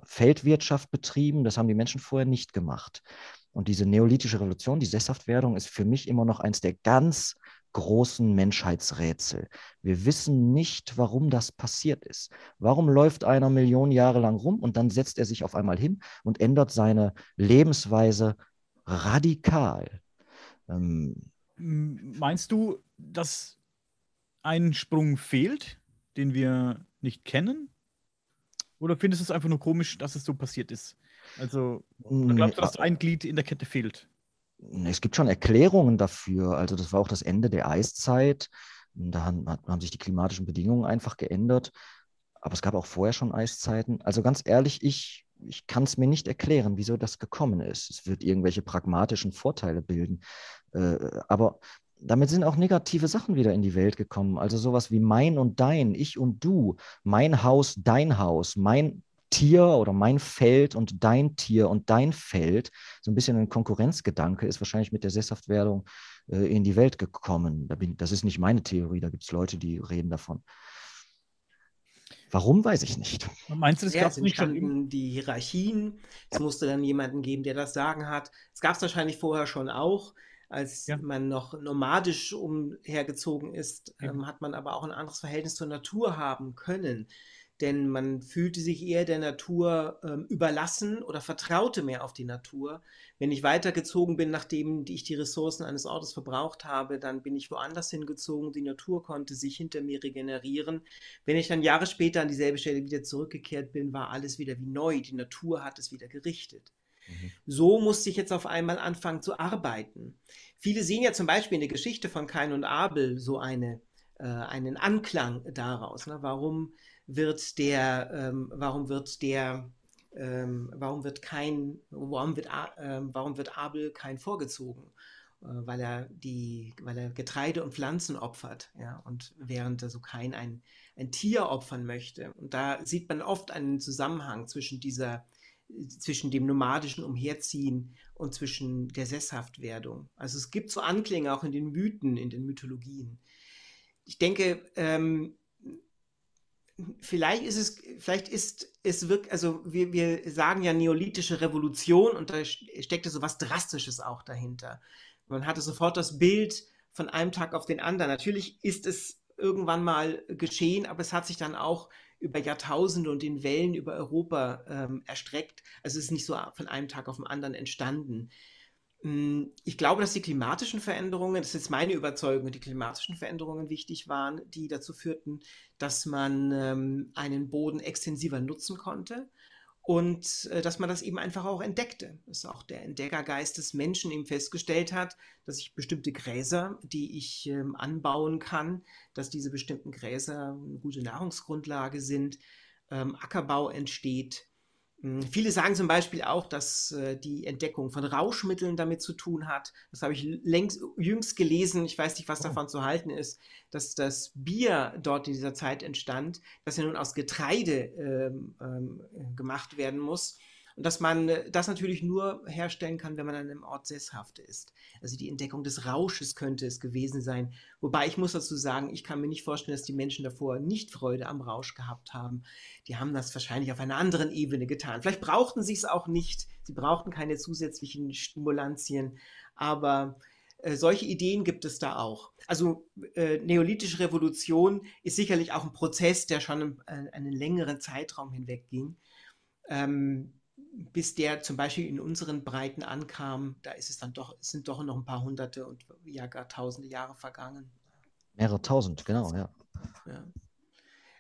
Feldwirtschaft betrieben. Das haben die Menschen vorher nicht gemacht. Und diese neolithische Revolution, die Sesshaftwerdung, ist für mich immer noch eines der ganz großen Menschheitsrätsel. Wir wissen nicht, warum das passiert ist. Warum läuft einer Millionen Jahre lang rum und dann setzt er sich auf einmal hin und ändert seine Lebensweise radikal? Ähm, Meinst du, dass ein Sprung fehlt, den wir nicht kennen? Oder findest du es einfach nur komisch, dass es so passiert ist? Also, glaubst du, dass ein Glied in der Kette fehlt? es gibt schon Erklärungen dafür. Also das war auch das Ende der Eiszeit. Da haben, haben sich die klimatischen Bedingungen einfach geändert. Aber es gab auch vorher schon Eiszeiten. Also ganz ehrlich, ich, ich kann es mir nicht erklären, wieso das gekommen ist. Es wird irgendwelche pragmatischen Vorteile bilden. Äh, aber damit sind auch negative Sachen wieder in die Welt gekommen. Also sowas wie mein und dein, ich und du, mein Haus, dein Haus, mein Tier oder mein Feld und dein Tier und dein Feld so ein bisschen ein Konkurrenzgedanke ist wahrscheinlich mit der Sesshaftwerdung äh, in die Welt gekommen. Da bin, das ist nicht meine Theorie, da gibt es Leute, die reden davon. Warum, weiß ich nicht. Meinst du, das ja, gab es nicht schon die Hierarchien? Es ja. musste dann jemanden geben, der das Sagen hat. Es gab es wahrscheinlich vorher schon auch. Als ja. man noch nomadisch umhergezogen ist, ähm, hat man aber auch ein anderes Verhältnis zur Natur haben können denn man fühlte sich eher der Natur ähm, überlassen oder vertraute mehr auf die Natur. Wenn ich weitergezogen bin, nachdem ich die Ressourcen eines Ortes verbraucht habe, dann bin ich woanders hingezogen. Die Natur konnte sich hinter mir regenerieren. Wenn ich dann Jahre später an dieselbe Stelle wieder zurückgekehrt bin, war alles wieder wie neu. Die Natur hat es wieder gerichtet. Mhm. So musste ich jetzt auf einmal anfangen zu arbeiten. Viele sehen ja zum Beispiel in der Geschichte von Kain und Abel so eine, äh, einen Anklang daraus. Ne? Warum wird der, ähm, warum wird der, ähm, warum wird kein, warum wird, äh, warum wird Abel kein vorgezogen? Äh, weil er die, weil er Getreide und Pflanzen opfert, ja, und während also kein ein, ein Tier opfern möchte. Und da sieht man oft einen Zusammenhang zwischen dieser, zwischen dem nomadischen Umherziehen und zwischen der Sesshaftwerdung. Also es gibt so Anklänge auch in den Mythen, in den Mythologien. Ich denke, ähm, vielleicht ist es, vielleicht ist es wirklich, also wir, wir sagen ja neolithische Revolution und da steckte so was Drastisches auch dahinter. Man hatte sofort das Bild von einem Tag auf den anderen. Natürlich ist es irgendwann mal geschehen, aber es hat sich dann auch über Jahrtausende und in Wellen über Europa ähm, erstreckt. Also es ist nicht so von einem Tag auf den anderen entstanden. Hm, ich glaube, dass die klimatischen Veränderungen, das ist jetzt meine Überzeugung, die klimatischen Veränderungen wichtig waren, die dazu führten, dass man ähm, einen Boden extensiver nutzen konnte und äh, dass man das eben einfach auch entdeckte. Dass auch der Entdeckergeist des Menschen eben festgestellt hat, dass ich bestimmte Gräser, die ich ähm, anbauen kann, dass diese bestimmten Gräser eine gute Nahrungsgrundlage sind, ähm, Ackerbau entsteht hm, viele sagen zum Beispiel auch, dass äh, die Entdeckung von Rauschmitteln damit zu tun hat. Das habe ich längst, jüngst gelesen. Ich weiß nicht, was oh. davon zu halten ist, dass das Bier dort in dieser Zeit entstand, das ja nun aus Getreide ähm, ähm, gemacht werden muss. Und dass man äh, das natürlich nur herstellen kann, wenn man an einem Ort sesshaft ist. Also die Entdeckung des Rausches könnte es gewesen sein. Wobei ich muss dazu sagen, ich kann mir nicht vorstellen, dass die Menschen davor nicht Freude am Rausch gehabt haben. Die haben das wahrscheinlich auf einer anderen Ebene getan. Vielleicht brauchten sie es auch nicht. Sie brauchten keine zusätzlichen Stimulantien. Aber äh, solche Ideen gibt es da auch. Also äh, neolithische Revolution ist sicherlich auch ein Prozess, der schon einen, äh, einen längeren Zeitraum hinweg ging. Ähm, bis der zum Beispiel in unseren Breiten ankam, da ist es dann doch, sind doch noch ein paar hunderte und ja gar tausende Jahre vergangen. Mehrere tausend, genau, ja. ja.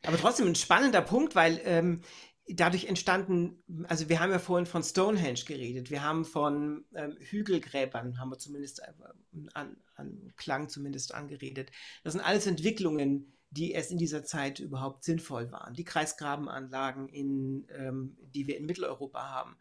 Aber trotzdem ein spannender Punkt, weil ähm, dadurch entstanden, also wir haben ja vorhin von Stonehenge geredet, wir haben von ähm, Hügelgräbern, haben wir zumindest äh, an, an Klang zumindest angeredet. Das sind alles Entwicklungen, die erst in dieser Zeit überhaupt sinnvoll waren. Die Kreisgrabenanlagen, in, ähm, die wir in Mitteleuropa haben,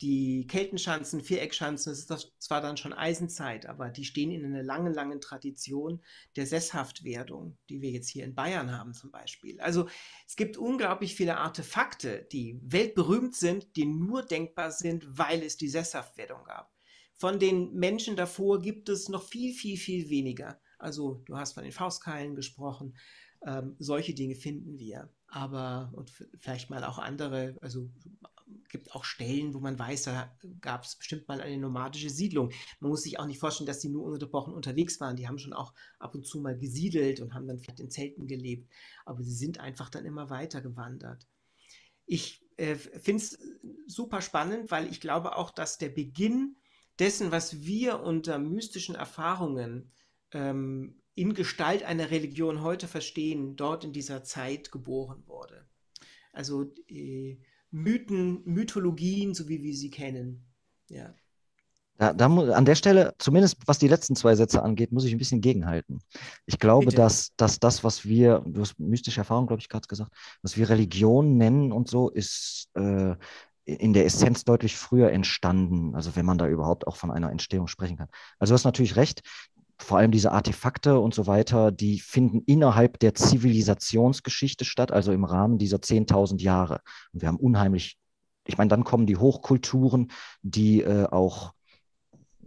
die Keltenschanzen, Viereckschanzen, das ist das zwar dann schon Eisenzeit, aber die stehen in einer langen, langen Tradition der Sesshaftwerdung, die wir jetzt hier in Bayern haben zum Beispiel. Also es gibt unglaublich viele Artefakte, die weltberühmt sind, die nur denkbar sind, weil es die Sesshaftwerdung gab. Von den Menschen davor gibt es noch viel, viel, viel weniger. Also du hast von den Faustkeilen gesprochen, ähm, solche Dinge finden wir. Aber und vielleicht mal auch andere, also gibt auch Stellen, wo man weiß, da gab es bestimmt mal eine nomadische Siedlung. Man muss sich auch nicht vorstellen, dass sie nur unterbrochen unterwegs waren. Die haben schon auch ab und zu mal gesiedelt und haben dann vielleicht in Zelten gelebt. Aber sie sind einfach dann immer weiter gewandert. Ich äh, finde es super spannend, weil ich glaube auch, dass der Beginn dessen, was wir unter mystischen Erfahrungen ähm, in Gestalt einer Religion heute verstehen, dort in dieser Zeit geboren wurde. Also äh, Mythen, Mythologien, so wie wir sie kennen. Ja. Da, da, an der Stelle, zumindest was die letzten zwei Sätze angeht, muss ich ein bisschen gegenhalten. Ich glaube, dass, dass das, was wir, du hast mystische Erfahrung, glaube ich, gerade gesagt, was wir Religion nennen und so, ist äh, in der Essenz deutlich früher entstanden, also wenn man da überhaupt auch von einer Entstehung sprechen kann. Also du hast natürlich recht, vor allem diese Artefakte und so weiter, die finden innerhalb der Zivilisationsgeschichte statt, also im Rahmen dieser 10.000 Jahre. Und wir haben unheimlich, ich meine, dann kommen die Hochkulturen, die äh, auch,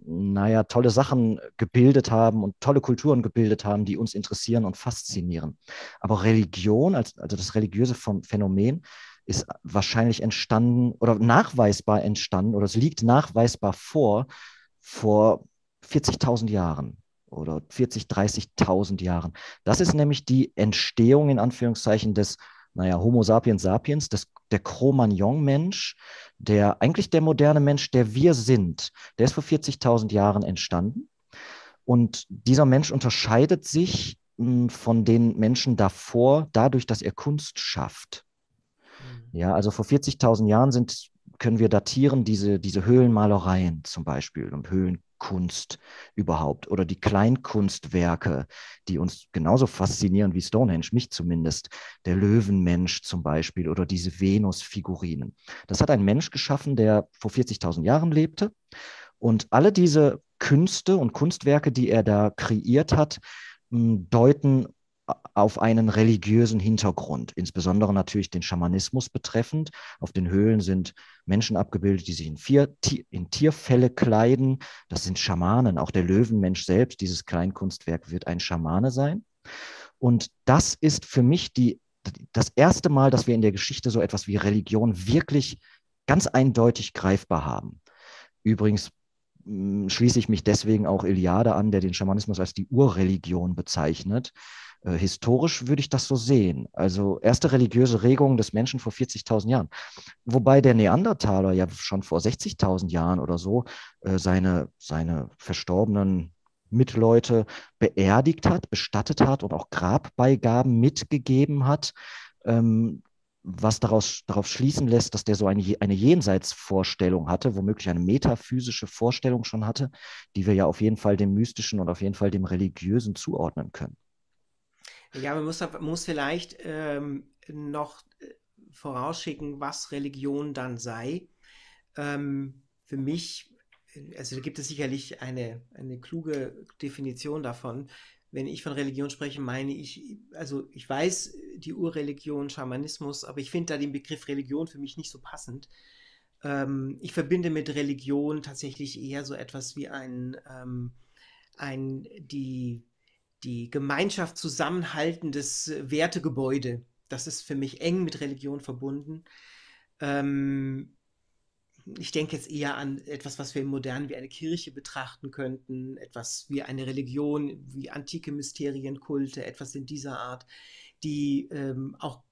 naja, tolle Sachen gebildet haben und tolle Kulturen gebildet haben, die uns interessieren und faszinieren. Aber Religion, also das religiöse Phänomen, ist wahrscheinlich entstanden oder nachweisbar entstanden oder es liegt nachweisbar vor, vor 40.000 Jahren oder 40, 30.000 Jahren. Das ist nämlich die Entstehung in Anführungszeichen des, naja, Homo sapiens sapiens, des, der Cro-Magnon-Mensch, der eigentlich der moderne Mensch, der wir sind, der ist vor 40.000 Jahren entstanden. Und dieser Mensch unterscheidet sich hm, von den Menschen davor, dadurch, dass er Kunst schafft. Mhm. Ja, also vor 40.000 Jahren sind können wir datieren diese, diese Höhlenmalereien zum Beispiel und Höhlen, Kunst überhaupt oder die Kleinkunstwerke, die uns genauso faszinieren wie Stonehenge, mich zumindest, der Löwenmensch zum Beispiel oder diese Venus-Figurinen. Das hat ein Mensch geschaffen, der vor 40.000 Jahren lebte. Und alle diese Künste und Kunstwerke, die er da kreiert hat, deuten auf einen religiösen Hintergrund, insbesondere natürlich den Schamanismus betreffend. Auf den Höhlen sind Menschen abgebildet, die sich in, vier, in Tierfälle kleiden. Das sind Schamanen. Auch der Löwenmensch selbst, dieses Kleinkunstwerk, wird ein Schamane sein. Und das ist für mich die, das erste Mal, dass wir in der Geschichte so etwas wie Religion wirklich ganz eindeutig greifbar haben. Übrigens Mm, schließe ich mich deswegen auch Iliade an, der den Schamanismus als die Urreligion bezeichnet. Äh, historisch würde ich das so sehen. Also erste religiöse Regung des Menschen vor 40.000 Jahren. Wobei der Neandertaler ja schon vor 60.000 Jahren oder so äh, seine, seine verstorbenen Mitleute beerdigt hat, bestattet hat und auch Grabbeigaben mitgegeben hat. Ähm, was daraus, darauf schließen lässt, dass der so eine, eine Jenseitsvorstellung hatte, womöglich eine metaphysische Vorstellung schon hatte, die wir ja auf jeden Fall dem Mystischen und auf jeden Fall dem Religiösen zuordnen können. Ja, man muss, muss vielleicht ähm, noch äh, vorausschicken, was Religion dann sei. Ähm, für mich, äh, also da gibt es sicherlich eine, eine kluge Definition davon wenn ich von Religion spreche, meine ich, also ich weiß die Urreligion, Schamanismus, aber ich finde da den Begriff Religion für mich nicht so passend. Ähm, ich verbinde mit Religion tatsächlich eher so etwas wie ein, ähm, ein die, die Gemeinschaft zusammenhaltendes Wertegebäude. Das ist für mich eng mit Religion verbunden. Ähm, ich denke jetzt eher an etwas, was wir im Modernen wie eine Kirche betrachten könnten, etwas wie eine Religion, wie antike Mysterienkulte, etwas in dieser Art, die ähm, auch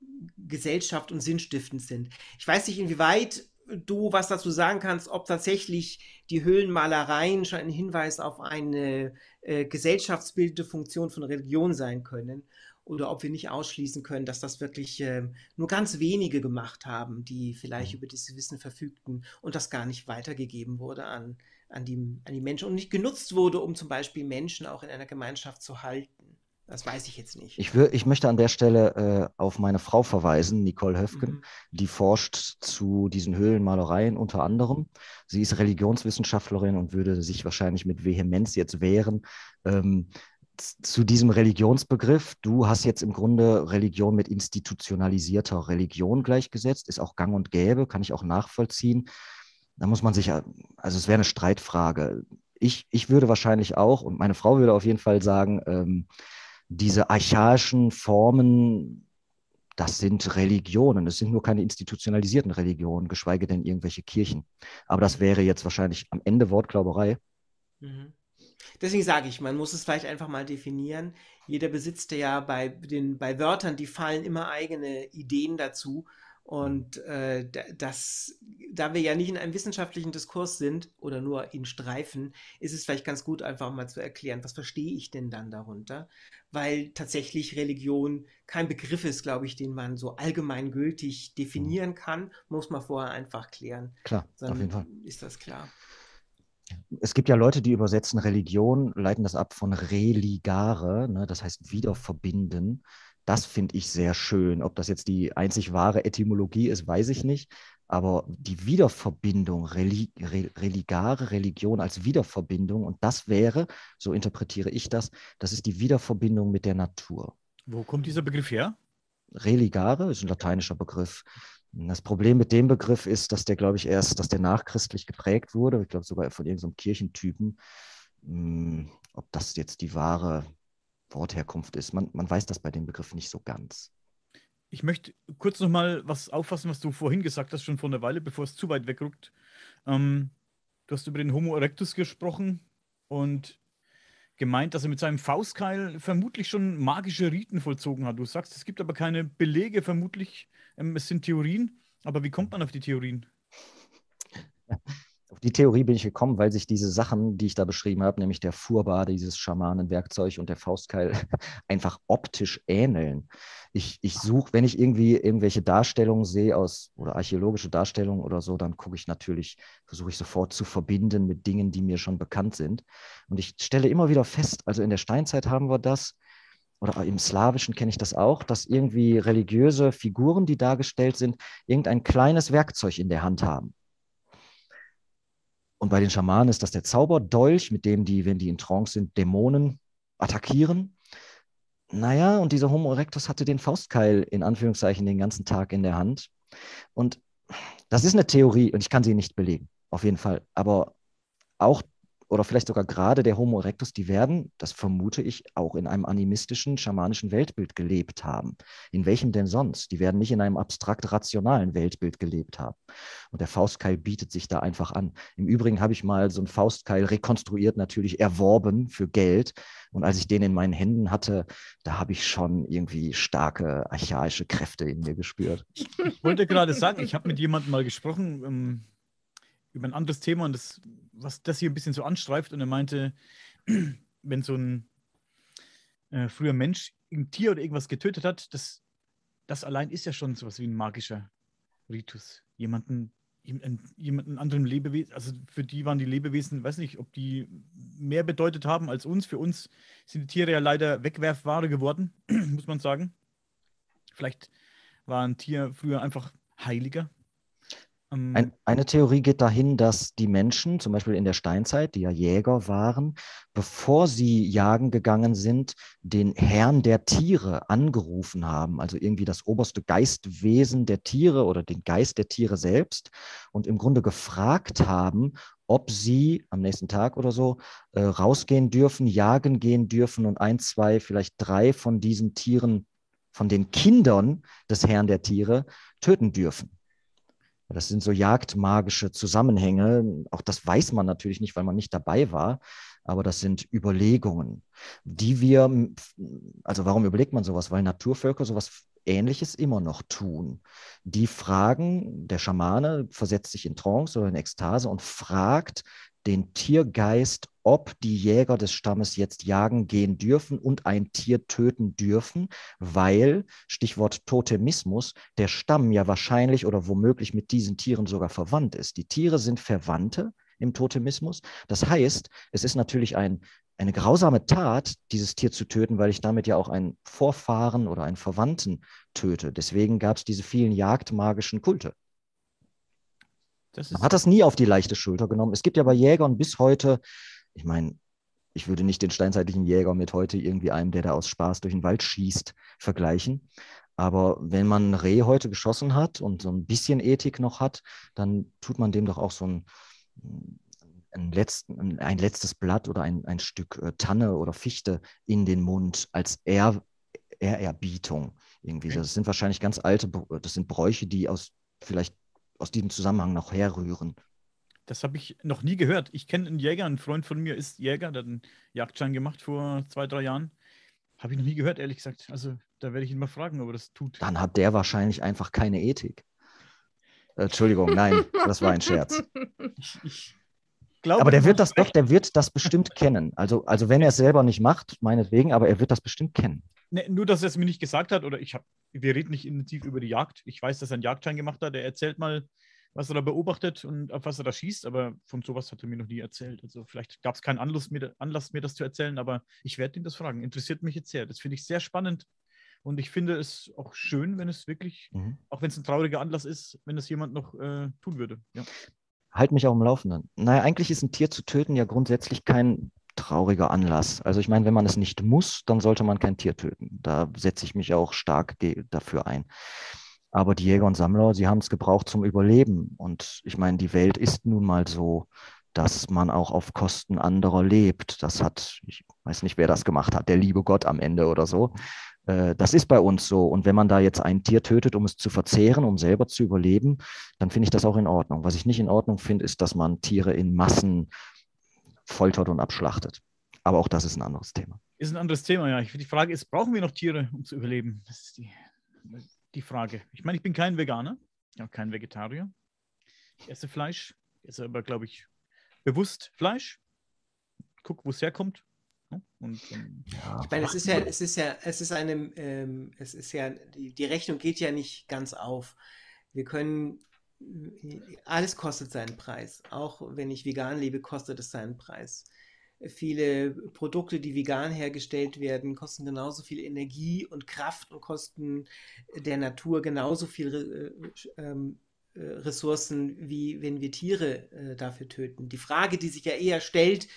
Gesellschaft und sinnstiftend sind. Ich weiß nicht, inwieweit du was dazu sagen kannst, ob tatsächlich die Höhlenmalereien schon ein Hinweis auf eine äh, gesellschaftsbildende Funktion von Religion sein können oder ob wir nicht ausschließen können, dass das wirklich äh, nur ganz wenige gemacht haben, die vielleicht mhm. über dieses Wissen verfügten und das gar nicht weitergegeben wurde an, an, die, an die Menschen und nicht genutzt wurde, um zum Beispiel Menschen auch in einer Gemeinschaft zu halten. Das weiß ich jetzt nicht. Ich, will, ich möchte an der Stelle äh, auf meine Frau verweisen, Nicole Höfgen, mhm. die forscht zu diesen Höhlenmalereien unter anderem. Sie ist Religionswissenschaftlerin und würde sich wahrscheinlich mit Vehemenz jetzt wehren, ähm, zu diesem Religionsbegriff. Du hast jetzt im Grunde Religion mit institutionalisierter Religion gleichgesetzt, ist auch gang und gäbe, kann ich auch nachvollziehen. Da muss man sich, äh, also es wäre eine Streitfrage. Ich, ich würde wahrscheinlich auch, und meine Frau würde auf jeden Fall sagen, ähm, diese archaischen Formen, das sind Religionen, es sind nur keine institutionalisierten Religionen, geschweige denn irgendwelche Kirchen. Aber das wäre jetzt wahrscheinlich am Ende Wortglauberei. Mhm. Deswegen sage ich, man muss es vielleicht einfach mal definieren. Jeder besitzt ja bei, den, bei Wörtern, die fallen immer eigene Ideen dazu. Und äh, das, da wir ja nicht in einem wissenschaftlichen Diskurs sind oder nur in Streifen, ist es vielleicht ganz gut, einfach mal zu erklären, was verstehe ich denn dann darunter? Weil tatsächlich Religion kein Begriff ist, glaube ich, den man so allgemeingültig definieren kann, muss man vorher einfach klären. Klar, Dann auf jeden Fall. Ist das klar es gibt ja Leute, die übersetzen Religion, leiten das ab von religare, ne, das heißt wiederverbinden. Das finde ich sehr schön. Ob das jetzt die einzig wahre Etymologie ist, weiß ich nicht. Aber die Wiederverbindung, Reli Re religare Religion als Wiederverbindung, und das wäre, so interpretiere ich das, das ist die Wiederverbindung mit der Natur. Wo kommt dieser Begriff her? Religare ist ein lateinischer Begriff. Das Problem mit dem Begriff ist, dass der, glaube ich, erst, dass der nachchristlich geprägt wurde, ich glaube sogar von irgendeinem Kirchentypen. Hm, ob das jetzt die wahre Wortherkunft ist, man, man weiß das bei dem Begriff nicht so ganz. Ich möchte kurz nochmal was auffassen, was du vorhin gesagt hast, schon vor einer Weile, bevor es zu weit wegrückt. Ähm, du hast über den Homo erectus gesprochen und gemeint, dass er mit seinem Faustkeil vermutlich schon magische Riten vollzogen hat. Du sagst, es gibt aber keine Belege, vermutlich, ähm, es sind Theorien. Aber wie kommt man auf die Theorien? die Theorie bin ich gekommen, weil sich diese Sachen, die ich da beschrieben habe, nämlich der Furbar, dieses Schamanenwerkzeug und der Faustkeil, einfach optisch ähneln. Ich, ich suche, wenn ich irgendwie irgendwelche Darstellungen sehe aus oder archäologische Darstellungen oder so, dann gucke ich natürlich, versuche ich sofort zu verbinden mit Dingen, die mir schon bekannt sind. Und ich stelle immer wieder fest, also in der Steinzeit haben wir das, oder im Slawischen kenne ich das auch, dass irgendwie religiöse Figuren, die dargestellt sind, irgendein kleines Werkzeug in der Hand haben. Und bei den Schamanen ist das der Zauberdolch, mit dem die, wenn die in Trance sind, Dämonen attackieren. Naja, und dieser Homo erectus hatte den Faustkeil in Anführungszeichen den ganzen Tag in der Hand. Und das ist eine Theorie und ich kann sie nicht belegen, auf jeden Fall. Aber auch oder vielleicht sogar gerade der Homo erectus, die werden, das vermute ich, auch in einem animistischen, schamanischen Weltbild gelebt haben. In welchem denn sonst? Die werden nicht in einem abstrakt rationalen Weltbild gelebt haben. Und der Faustkeil bietet sich da einfach an. Im Übrigen habe ich mal so einen Faustkeil rekonstruiert, natürlich erworben für Geld. Und als ich den in meinen Händen hatte, da habe ich schon irgendwie starke archaische Kräfte in mir gespürt. Ich wollte gerade sagen, ich habe mit jemandem mal gesprochen, ähm, über ein anderes Thema und das, was das hier ein bisschen so anstreift. Und er meinte, wenn so ein äh, früher Mensch ein Tier oder irgendwas getötet hat, das, das allein ist ja schon so was wie ein magischer Ritus. Jemanden, jemanden anderen Lebewesen, also für die waren die Lebewesen, weiß nicht, ob die mehr bedeutet haben als uns. Für uns sind die Tiere ja leider Wegwerfware geworden, muss man sagen. Vielleicht war ein Tier früher einfach heiliger ähm, ein, eine Theorie geht dahin, dass die Menschen, zum Beispiel in der Steinzeit, die ja Jäger waren, bevor sie jagen gegangen sind, den Herrn der Tiere angerufen haben, also irgendwie das oberste Geistwesen der Tiere oder den Geist der Tiere selbst und im Grunde gefragt haben, ob sie am nächsten Tag oder so äh, rausgehen dürfen, jagen gehen dürfen und ein, zwei, vielleicht drei von diesen Tieren, von den Kindern des Herrn der Tiere töten dürfen. Das sind so jagdmagische Zusammenhänge. Auch das weiß man natürlich nicht, weil man nicht dabei war. Aber das sind Überlegungen, die wir, also warum überlegt man sowas? Weil Naturvölker sowas Ähnliches immer noch tun. Die fragen, der Schamane versetzt sich in Trance oder in Ekstase und fragt den Tiergeist, ob die Jäger des Stammes jetzt jagen gehen dürfen und ein Tier töten dürfen, weil, Stichwort Totemismus, der Stamm ja wahrscheinlich oder womöglich mit diesen Tieren sogar verwandt ist. Die Tiere sind Verwandte im Totemismus. Das heißt, es ist natürlich ein, eine grausame Tat, dieses Tier zu töten, weil ich damit ja auch einen Vorfahren oder einen Verwandten töte. Deswegen gab es diese vielen jagdmagischen Kulte. Man hat das nie auf die leichte Schulter genommen. Es gibt ja bei Jägern bis heute, ich meine, ich würde nicht den steinzeitlichen Jäger mit heute irgendwie einem, der da aus Spaß durch den Wald schießt, vergleichen. Aber wenn man ein Reh heute geschossen hat und so ein bisschen Ethik noch hat, dann tut man dem doch auch so ein, ein, letzten, ein letztes Blatt oder ein, ein Stück äh, Tanne oder Fichte in den Mund als er, Ehrerbietung irgendwie. Das sind wahrscheinlich ganz alte, das sind Bräuche, die aus vielleicht aus diesem Zusammenhang noch herrühren. Das habe ich noch nie gehört. Ich kenne einen Jäger, ein Freund von mir ist Jäger, der hat einen Jagdschein gemacht vor zwei, drei Jahren. Habe ich noch nie gehört, ehrlich gesagt. Also da werde ich ihn mal fragen, ob er das tut. Dann hat der wahrscheinlich einfach keine Ethik. Äh, Entschuldigung, nein, das war ein Scherz. Ich, ich glaube, aber der wird das recht. doch, der wird das bestimmt kennen. Also, also wenn er es selber nicht macht, meinetwegen, aber er wird das bestimmt kennen ne, nur, dass er es mir nicht gesagt hat, oder ich habe, wir reden nicht intensiv über die Jagd. Ich weiß, dass er einen Jagdschein gemacht hat. Er erzählt mal, was er da beobachtet und auf was er da schießt, aber von sowas hat er mir noch nie erzählt. Also vielleicht gab es keinen Anlass mir, Anlass, mir das zu erzählen, aber ich werde ihn das fragen. Interessiert mich jetzt sehr. Das finde ich sehr spannend. Und ich finde es auch schön, wenn es wirklich, mhm. auch wenn es ein trauriger Anlass ist, wenn es jemand noch äh, tun würde. Ja. Halt mich auch im Laufenden. Naja, eigentlich ist ein Tier zu töten ja grundsätzlich kein trauriger Anlass. Also ich meine, wenn man es nicht muss, dann sollte man kein Tier töten. Da setze ich mich auch stark dafür ein. Aber die Jäger und Sammler, sie haben es gebraucht zum Überleben. Und ich meine, die Welt ist nun mal so, dass man auch auf Kosten anderer lebt. Das hat, ich weiß nicht, wer das gemacht hat, der liebe Gott am Ende oder so. Äh, das ist bei uns so. Und wenn man da jetzt ein Tier tötet, um es zu verzehren, um selber zu überleben, dann finde ich das auch in Ordnung. Was ich nicht in Ordnung finde, ist, dass man Tiere in Massen foltert und abschlachtet. Aber auch das ist ein anderes Thema. Ist ein anderes Thema, ja. die Frage ist, brauchen wir noch Tiere, um zu überleben? Das ist die, die Frage. Ich meine, ich bin kein Veganer, ja, kein Vegetarier. Ich esse Fleisch, esse aber, glaube ich, bewusst Fleisch. Guck, wo es herkommt. Ne? Und, ähm, ja. Ich meine, es ist ja, es ist ja, es ist einem, ähm, es ist ja, die, die Rechnung geht ja nicht ganz auf. Wir können alles kostet seinen Preis. Auch wenn ich vegan lebe, kostet es seinen Preis. Viele Produkte, die vegan hergestellt werden, kosten genauso viel Energie und Kraft und kosten der Natur genauso viel äh, ähm, äh, Ressourcen, wie wenn wir Tiere äh, dafür töten. Die Frage, die sich ja eher stellt,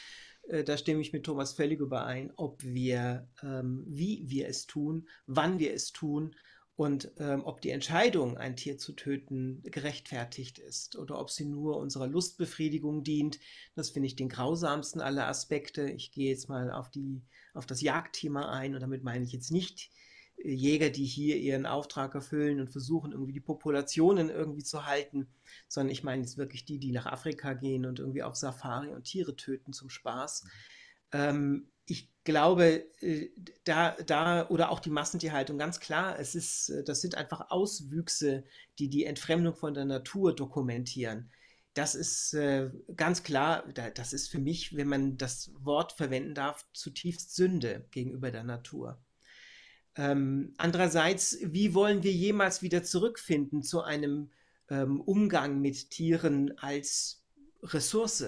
da stimme ich mit Thomas völlig überein, ob wir, ähm, wie wir es tun, wann wir es tun und ähm, ob die Entscheidung, ein Tier zu töten, gerechtfertigt ist oder ob sie nur unserer Lustbefriedigung dient. Das finde ich den grausamsten aller Aspekte. Ich gehe jetzt mal auf, die, auf das Jagdthema ein und damit meine ich jetzt nicht äh, Jäger, die hier ihren Auftrag erfüllen und versuchen, irgendwie die Populationen irgendwie zu halten, sondern ich meine jetzt wirklich die, die nach Afrika gehen und irgendwie auf Safari und Tiere töten zum Spaß. Mhm. Ähm, ich glaube, äh, da, da oder auch die Massentierhaltung, ganz klar, es ist, äh, das sind einfach Auswüchse, die die Entfremdung von der Natur dokumentieren. Das ist äh, ganz klar, das ist für mich, wenn man das Wort verwenden darf, zutiefst Sünde gegenüber der Natur. Ähm, andererseits, wie wollen wir jemals wieder zurückfinden zu einem ähm, Umgang mit Tieren als Ressource?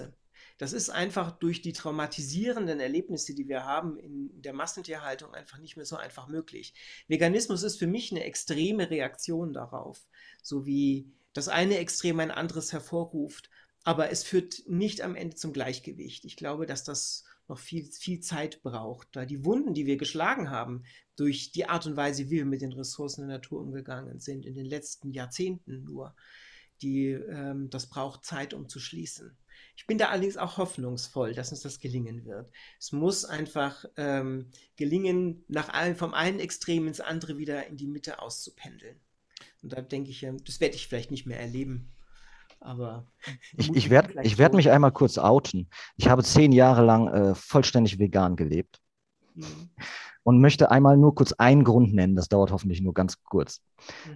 Das ist einfach durch die traumatisierenden Erlebnisse, die wir haben in der Massentierhaltung, einfach nicht mehr so einfach möglich. Veganismus ist für mich eine extreme Reaktion darauf, so wie das eine Extrem ein anderes hervorruft, aber es führt nicht am Ende zum Gleichgewicht. Ich glaube, dass das noch viel, viel Zeit braucht, da die Wunden, die wir geschlagen haben, durch die Art und Weise, wie wir mit den Ressourcen der Natur umgegangen sind, in den letzten Jahrzehnten nur, die, ähm, das braucht Zeit, um zu schließen. Ich bin da allerdings auch hoffnungsvoll, dass uns das gelingen wird. Es muss einfach ähm, gelingen, nach allen, vom einen Extrem ins andere wieder in die Mitte auszupendeln. Und da denke ich, das werde ich vielleicht nicht mehr erleben. Aber ich, ich werde werd mich einmal kurz outen. Ich habe zehn Jahre lang äh, vollständig vegan gelebt. Und möchte einmal nur kurz einen Grund nennen, das dauert hoffentlich nur ganz kurz.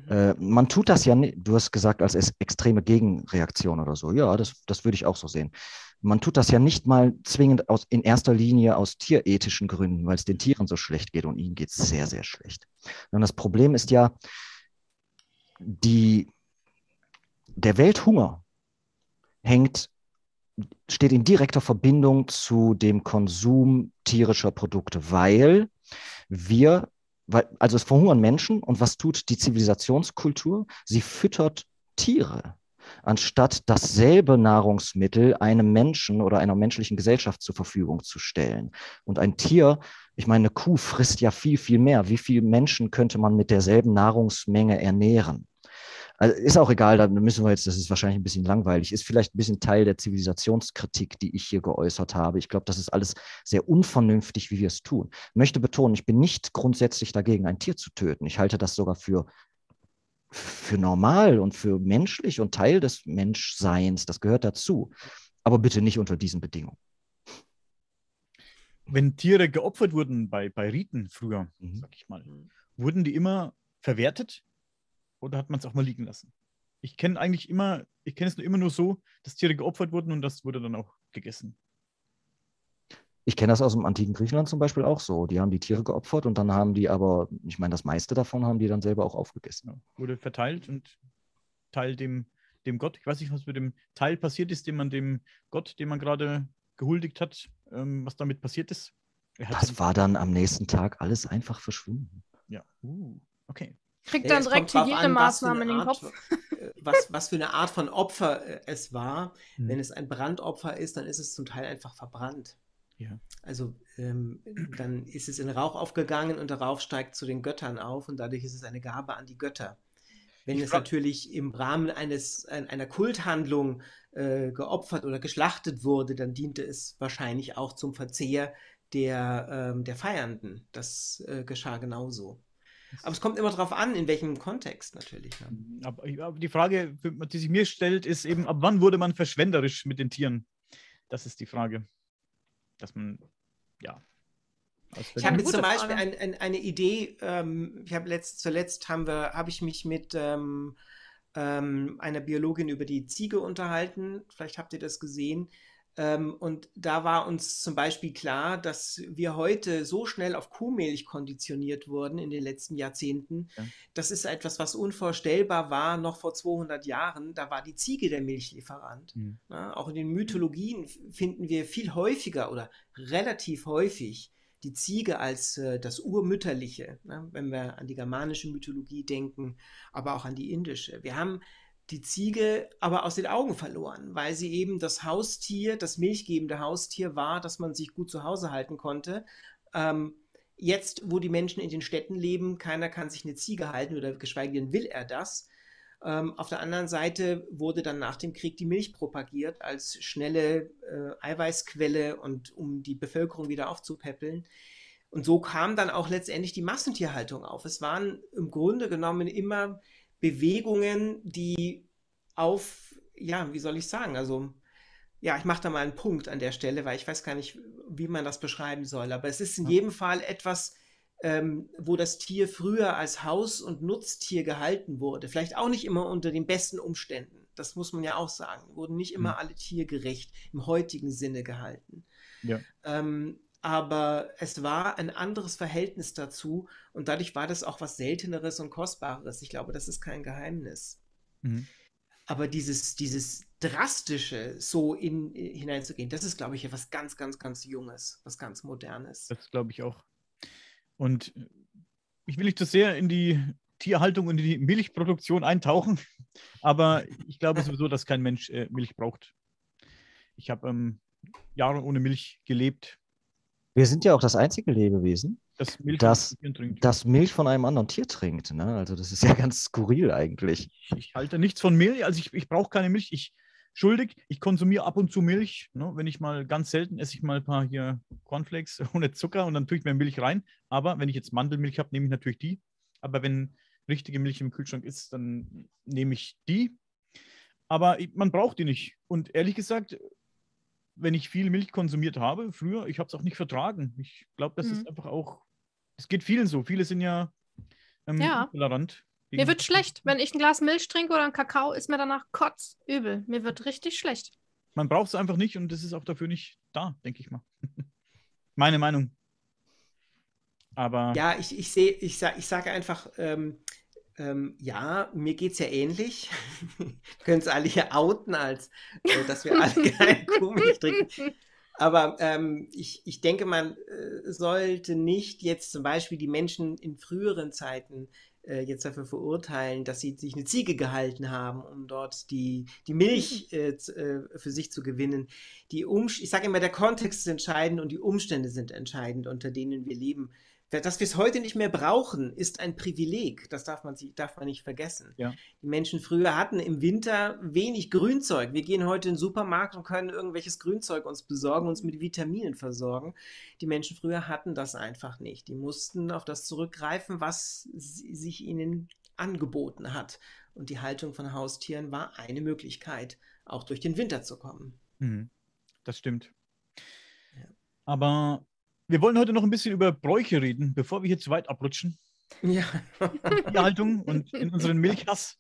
Mhm. Äh, man tut das ja, nicht, du hast gesagt, als extreme Gegenreaktion oder so. Ja, das, das würde ich auch so sehen. Man tut das ja nicht mal zwingend aus, in erster Linie aus tierethischen Gründen, weil es den Tieren so schlecht geht und ihnen geht es sehr, sehr schlecht. Sondern das Problem ist ja, die, der Welthunger hängt steht in direkter Verbindung zu dem Konsum tierischer Produkte, weil wir, weil, also es verhungern Menschen und was tut die Zivilisationskultur? Sie füttert Tiere, anstatt dasselbe Nahrungsmittel einem Menschen oder einer menschlichen Gesellschaft zur Verfügung zu stellen. Und ein Tier, ich meine, eine Kuh frisst ja viel, viel mehr. Wie viele Menschen könnte man mit derselben Nahrungsmenge ernähren? Also ist auch egal, da müssen wir jetzt, das ist wahrscheinlich ein bisschen langweilig, ist vielleicht ein bisschen Teil der Zivilisationskritik, die ich hier geäußert habe. Ich glaube, das ist alles sehr unvernünftig, wie wir es tun. Ich möchte betonen, ich bin nicht grundsätzlich dagegen, ein Tier zu töten. Ich halte das sogar für für normal und für menschlich und Teil des Menschseins. Das gehört dazu. Aber bitte nicht unter diesen Bedingungen. Wenn Tiere geopfert wurden bei, bei Riten früher, mhm. sag ich mal, wurden die immer verwertet? Oder hat man es auch mal liegen lassen? Ich kenne eigentlich immer, ich kenne es nur immer nur so, dass Tiere geopfert wurden und das wurde dann auch gegessen. Ich kenne das aus dem antiken Griechenland zum Beispiel auch so. Die haben die Tiere geopfert und dann haben die aber, ich meine, das meiste davon haben die dann selber auch aufgegessen. Genau. wurde verteilt und Teil dem, dem Gott, ich weiß nicht, was mit dem Teil passiert ist, den man dem Gott, den man gerade gehuldigt hat, ähm, was damit passiert ist. Das war dann am nächsten Tag alles einfach verschwunden. Ja, uh, okay. Kriegt dann es direkt jede Maßnahme in den Kopf. Äh, was, was für eine Art von Opfer äh, es war. Mhm. Wenn es ein Brandopfer ist, dann ist es zum Teil einfach verbrannt. Ja. Also ähm, dann ist es in Rauch aufgegangen und der Rauch steigt zu den Göttern auf und dadurch ist es eine Gabe an die Götter. Wenn ich es natürlich im Rahmen eines, einer Kulthandlung äh, geopfert oder geschlachtet wurde, dann diente es wahrscheinlich auch zum Verzehr der, äh, der Feiernden. Das äh, geschah genauso. Aber es kommt immer darauf an, in welchem Kontext natürlich. Ne? Mhm, ja. Aber, aber die Frage, die sich mir stellt, ist eben, ab wann wurde man verschwenderisch mit den Tieren? Das ist die Frage. Dass man, ja, also ich habe zum Beispiel ein, ein, eine Idee, ähm, ich habe letzt, zuletzt haben wir, habe ich mich mit ähm, ähm, einer Biologin über die Ziege unterhalten, vielleicht habt ihr das gesehen, ähm, und da war uns zum Beispiel klar, dass wir heute so schnell auf Kuhmilch konditioniert wurden in den letzten Jahrzehnten. Ja. Das ist etwas, was unvorstellbar war noch vor 200 Jahren. Da war die Ziege der Milchlieferant. Mhm. Ja, auch in den Mythologien finden wir viel häufiger oder relativ häufig die Ziege als äh, das Urmütterliche, ne? wenn wir an die germanische Mythologie denken, aber auch an die indische. Wir haben die Ziege aber aus den Augen verloren, weil sie eben das Haustier, das milchgebende Haustier war, das man sich gut zu Hause halten konnte. Ähm, jetzt, wo die Menschen in den Städten leben, keiner kann sich eine Ziege halten oder geschweige denn will er das. Ähm, auf der anderen Seite wurde dann nach dem Krieg die Milch propagiert als schnelle äh, Eiweißquelle und um die Bevölkerung wieder aufzupäppeln. Und so kam dann auch letztendlich die Massentierhaltung auf. Es waren im Grunde genommen immer Bewegungen, die auf, ja, wie soll ich sagen, also ja, ich mache da mal einen Punkt an der Stelle, weil ich weiß gar nicht, wie man das beschreiben soll. Aber es ist in jedem Fall etwas, ähm, wo das Tier früher als Haus- und Nutztier gehalten wurde. Vielleicht auch nicht immer unter den besten Umständen. Das muss man ja auch sagen. Wurden nicht immer hm. alle tiergerecht im heutigen Sinne gehalten. Ja. Ähm, aber es war ein anderes Verhältnis dazu und dadurch war das auch was Selteneres und Kostbareres. Ich glaube, das ist kein Geheimnis. Mhm. Aber dieses, dieses Drastische so in, äh, hineinzugehen, das ist, glaube ich, etwas ganz, ganz, ganz Junges, was ganz Modernes. Das glaube ich auch. Und äh, ich will nicht zu sehr in die Tierhaltung und in die Milchproduktion eintauchen, aber ich glaube sowieso, dass kein Mensch äh, Milch braucht. Ich habe ähm, Jahre ohne Milch gelebt wir sind ja auch das einzige Lebewesen, das Milch, das, das Milch von einem anderen Tier trinkt. Ne? Also das ist ja ganz skurril eigentlich. Ich, ich halte nichts von Milch, also ich, ich brauche keine Milch. Ich schuldig, ich konsumiere ab und zu Milch. Ne? Wenn ich mal ganz selten esse ich mal ein paar hier Cornflakes ohne Zucker und dann tue ich mir Milch rein. Aber wenn ich jetzt Mandelmilch habe, nehme ich natürlich die. Aber wenn richtige Milch im Kühlschrank ist, dann nehme ich die. Aber man braucht die nicht. Und ehrlich gesagt, wenn ich viel Milch konsumiert habe, früher, ich habe es auch nicht vertragen. Ich glaube, das mhm. ist einfach auch, es geht vielen so. Viele sind ja, ähm, ja. tolerant. Mir wird schlecht. Wenn ich ein Glas Milch trinke oder einen Kakao, ist mir danach kotzübel. Mir wird richtig schlecht. Man braucht es einfach nicht und es ist auch dafür nicht da, denke ich mal. Meine Meinung. Aber. Ja, ich, ich sehe, ich, sag, ich sage einfach, ähm, ähm, ja, mir geht es ja ähnlich. Können es alle hier outen, als äh, dass wir alle keinen Kuhmilch trinken. Aber ähm, ich, ich denke, man äh, sollte nicht jetzt zum Beispiel die Menschen in früheren Zeiten äh, jetzt dafür verurteilen, dass sie sich eine Ziege gehalten haben, um dort die, die Milch äh, äh, für sich zu gewinnen. Die um ich sage immer, der Kontext ist entscheidend und die Umstände sind entscheidend, unter denen wir leben. Dass wir es heute nicht mehr brauchen, ist ein Privileg. Das darf man, darf man nicht vergessen. Ja. Die Menschen früher hatten im Winter wenig Grünzeug. Wir gehen heute in den Supermarkt und können irgendwelches Grünzeug uns besorgen, uns mit Vitaminen versorgen. Die Menschen früher hatten das einfach nicht. Die mussten auf das zurückgreifen, was sich ihnen angeboten hat. Und die Haltung von Haustieren war eine Möglichkeit, auch durch den Winter zu kommen. Mhm. Das stimmt. Ja. Aber wir wollen heute noch ein bisschen über Bräuche reden, bevor wir hier zu weit abrutschen. Ja. Tierhaltung und in unseren Milchhass.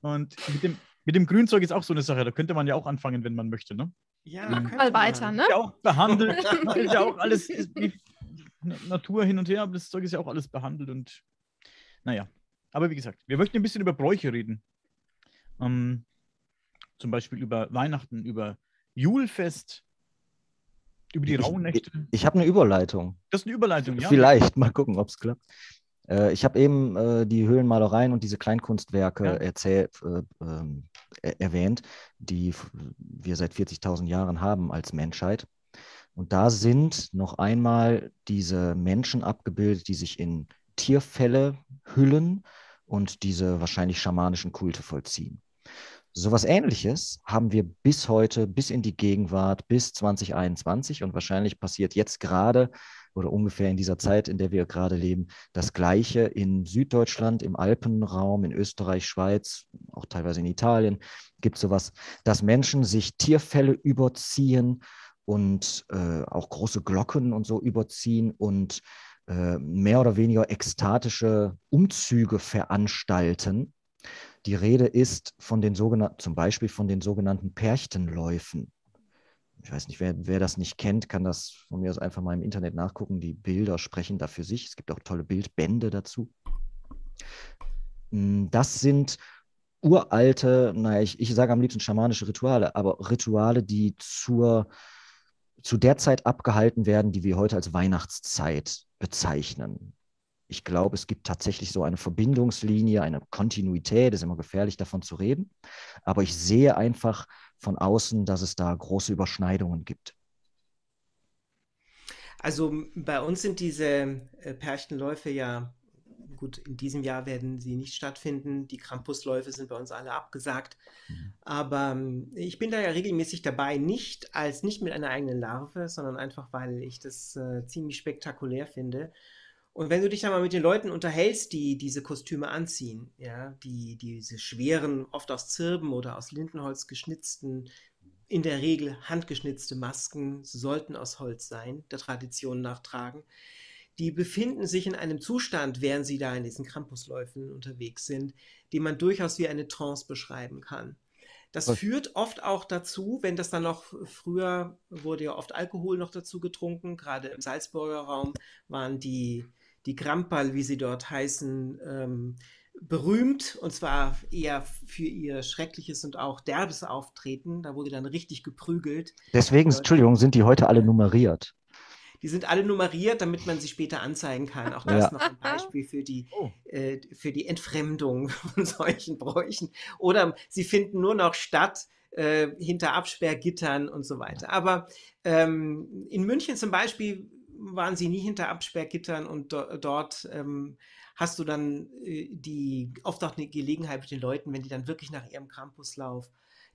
Und mit dem, mit dem Grünzeug ist auch so eine Sache. Da könnte man ja auch anfangen, wenn man möchte, ne? Ja, mhm. mal weiter, man. ne? Ja, auch behandelt. ist ja auch alles ist, wie, Natur hin und her, aber das Zeug ist ja auch alles behandelt und naja. Aber wie gesagt, wir möchten ein bisschen über Bräuche reden. Ähm, zum Beispiel über Weihnachten, über Julfest, über die rauen Nächte. Ich, ich habe eine Überleitung. Das ist eine Überleitung, ja. Vielleicht, mal gucken, ob es klappt. Äh, ich habe eben äh, die Höhlenmalereien und diese Kleinkunstwerke ja. erzählt, äh, ähm, e-, erwähnt, die wir seit 40.000 Jahren haben als Menschheit. Und da sind noch einmal diese Menschen abgebildet, die sich in Tierfälle hüllen und diese wahrscheinlich schamanischen Kulte vollziehen. Sowas ähnliches haben wir bis heute, bis in die Gegenwart, bis 2021 und wahrscheinlich passiert jetzt gerade oder ungefähr in dieser Zeit, in der wir gerade leben, das Gleiche in Süddeutschland, im Alpenraum, in Österreich, Schweiz, auch teilweise in Italien gibt es sowas, dass Menschen sich Tierfälle überziehen und äh, auch große Glocken und so überziehen und äh, mehr oder weniger ekstatische Umzüge veranstalten die Rede ist von den sogenannten, zum Beispiel von den sogenannten Perchtenläufen. Ich weiß nicht, wer, wer das nicht kennt, kann das von mir aus einfach mal im Internet nachgucken. Die Bilder sprechen da für sich. Es gibt auch tolle Bildbände dazu. Hm, das sind uralte, naja, ich, ich sage am liebsten schamanische Rituale, aber Rituale, die zur, zu der Zeit abgehalten werden, die wir heute als Weihnachtszeit bezeichnen. Ich glaube, es gibt tatsächlich so eine Verbindungslinie, eine Kontinuität, ist immer gefährlich davon zu reden, aber ich sehe einfach von außen, dass es da große Überschneidungen gibt. Also bei uns sind diese äh, Perchtenläufe ja, gut, in diesem Jahr werden sie nicht stattfinden. Die Krampusläufe sind bei uns alle abgesagt. Mhm. Aber ich bin da ja regelmäßig dabei, nicht als nicht mit einer eigenen Larve, sondern einfach, weil ich das äh, ziemlich spektakulär finde. Und wenn du dich dann mal mit den Leuten unterhältst, die diese Kostüme anziehen, ja, die, die diese schweren, oft aus Zirben oder aus Lindenholz geschnitzten, in der Regel handgeschnitzte Masken sollten aus Holz sein, der Tradition nach tragen. Die befinden sich in einem Zustand, während sie da in diesen Krampusläufen unterwegs sind, den man durchaus wie eine Trance beschreiben kann. Das Was? führt oft auch dazu, wenn das dann noch früher wurde ja oft Alkohol noch dazu getrunken, gerade im Salzburger Raum waren die die Grampal, wie sie dort heißen, ähm, berühmt und zwar eher für ihr schreckliches und auch derbes Auftreten. Da wurde dann richtig geprügelt. Deswegen, äh, Entschuldigung, sind die heute alle äh, nummeriert. Die sind alle nummeriert, damit man sie später anzeigen kann. Auch das ja. noch ein Beispiel für die, oh. äh, für die Entfremdung von solchen Bräuchen. Oder sie finden nur noch statt, äh, hinter Absperrgittern und so weiter. Aber ähm, in München zum Beispiel waren sie nie hinter Absperrgittern und do dort ähm, hast du dann äh, die oft auch eine Gelegenheit mit den Leuten, wenn die dann wirklich nach ihrem Campuslauf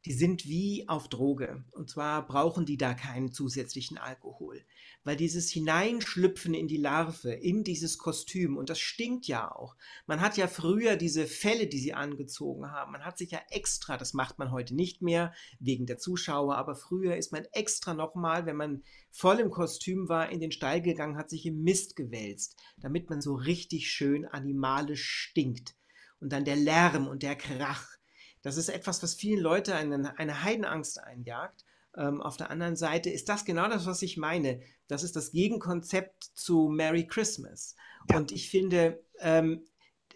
die sind wie auf Droge. Und zwar brauchen die da keinen zusätzlichen Alkohol. Weil dieses Hineinschlüpfen in die Larve, in dieses Kostüm, und das stinkt ja auch. Man hat ja früher diese Felle, die sie angezogen haben. Man hat sich ja extra, das macht man heute nicht mehr, wegen der Zuschauer, aber früher ist man extra nochmal, wenn man voll im Kostüm war, in den Stall gegangen, hat sich im Mist gewälzt, damit man so richtig schön animalisch stinkt. Und dann der Lärm und der Krach das ist etwas, was vielen Leuten eine, eine Heidenangst einjagt. Ähm, auf der anderen Seite ist das genau das, was ich meine. Das ist das Gegenkonzept zu Merry Christmas. Ja. Und ich finde, ähm,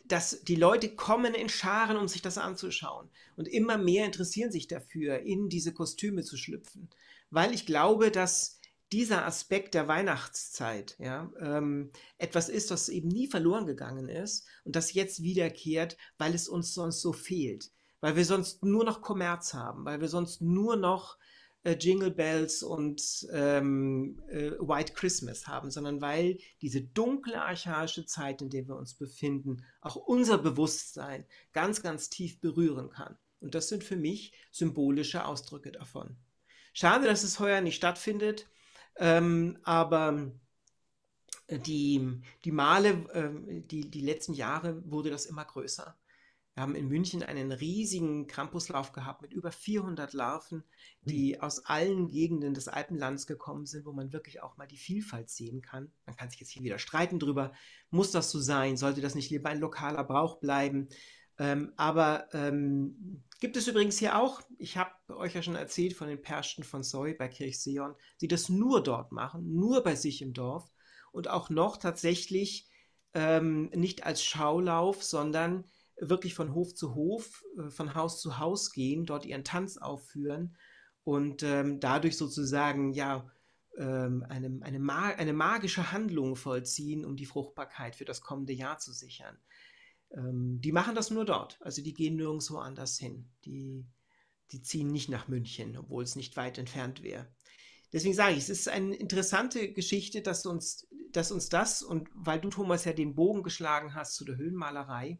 dass die Leute kommen in Scharen, um sich das anzuschauen. Und immer mehr interessieren sich dafür, in diese Kostüme zu schlüpfen. Weil ich glaube, dass dieser Aspekt der Weihnachtszeit ja, ähm, etwas ist, was eben nie verloren gegangen ist und das jetzt wiederkehrt, weil es uns sonst so fehlt weil wir sonst nur noch Kommerz haben, weil wir sonst nur noch äh, Jingle Bells und ähm, äh, White Christmas haben, sondern weil diese dunkle archaische Zeit, in der wir uns befinden, auch unser Bewusstsein ganz, ganz tief berühren kann. Und das sind für mich symbolische Ausdrücke davon. Schade, dass es heuer nicht stattfindet, ähm, aber äh, die, die Male, äh, die, die letzten Jahre wurde das immer größer. Wir haben in München einen riesigen Krampuslauf gehabt mit über 400 Larven, die mhm. aus allen Gegenden des Alpenlands gekommen sind, wo man wirklich auch mal die Vielfalt sehen kann. Man kann sich jetzt hier wieder streiten drüber. Muss das so sein? Sollte das nicht lieber ein lokaler Brauch bleiben? Ähm, aber ähm, gibt es übrigens hier auch, ich habe euch ja schon erzählt von den Perschten von Soy bei Kirchseon, die das nur dort machen, nur bei sich im Dorf und auch noch tatsächlich ähm, nicht als Schaulauf, sondern wirklich von Hof zu Hof, äh, von Haus zu Haus gehen, dort ihren Tanz aufführen und ähm, dadurch sozusagen ja ähm, eine, eine, eine, magische Handlung vollziehen, um die Fruchtbarkeit für das kommende Jahr zu sichern. Ähm, die machen das nur dort, also die gehen nirgendwo anders hin. Die, die ziehen nicht nach München, obwohl es nicht weit entfernt wäre. Deswegen sage ich, es ist eine interessante Geschichte, dass uns, dass uns das, und weil du, Thomas, ja den Bogen geschlagen hast zu der Höhlenmalerei,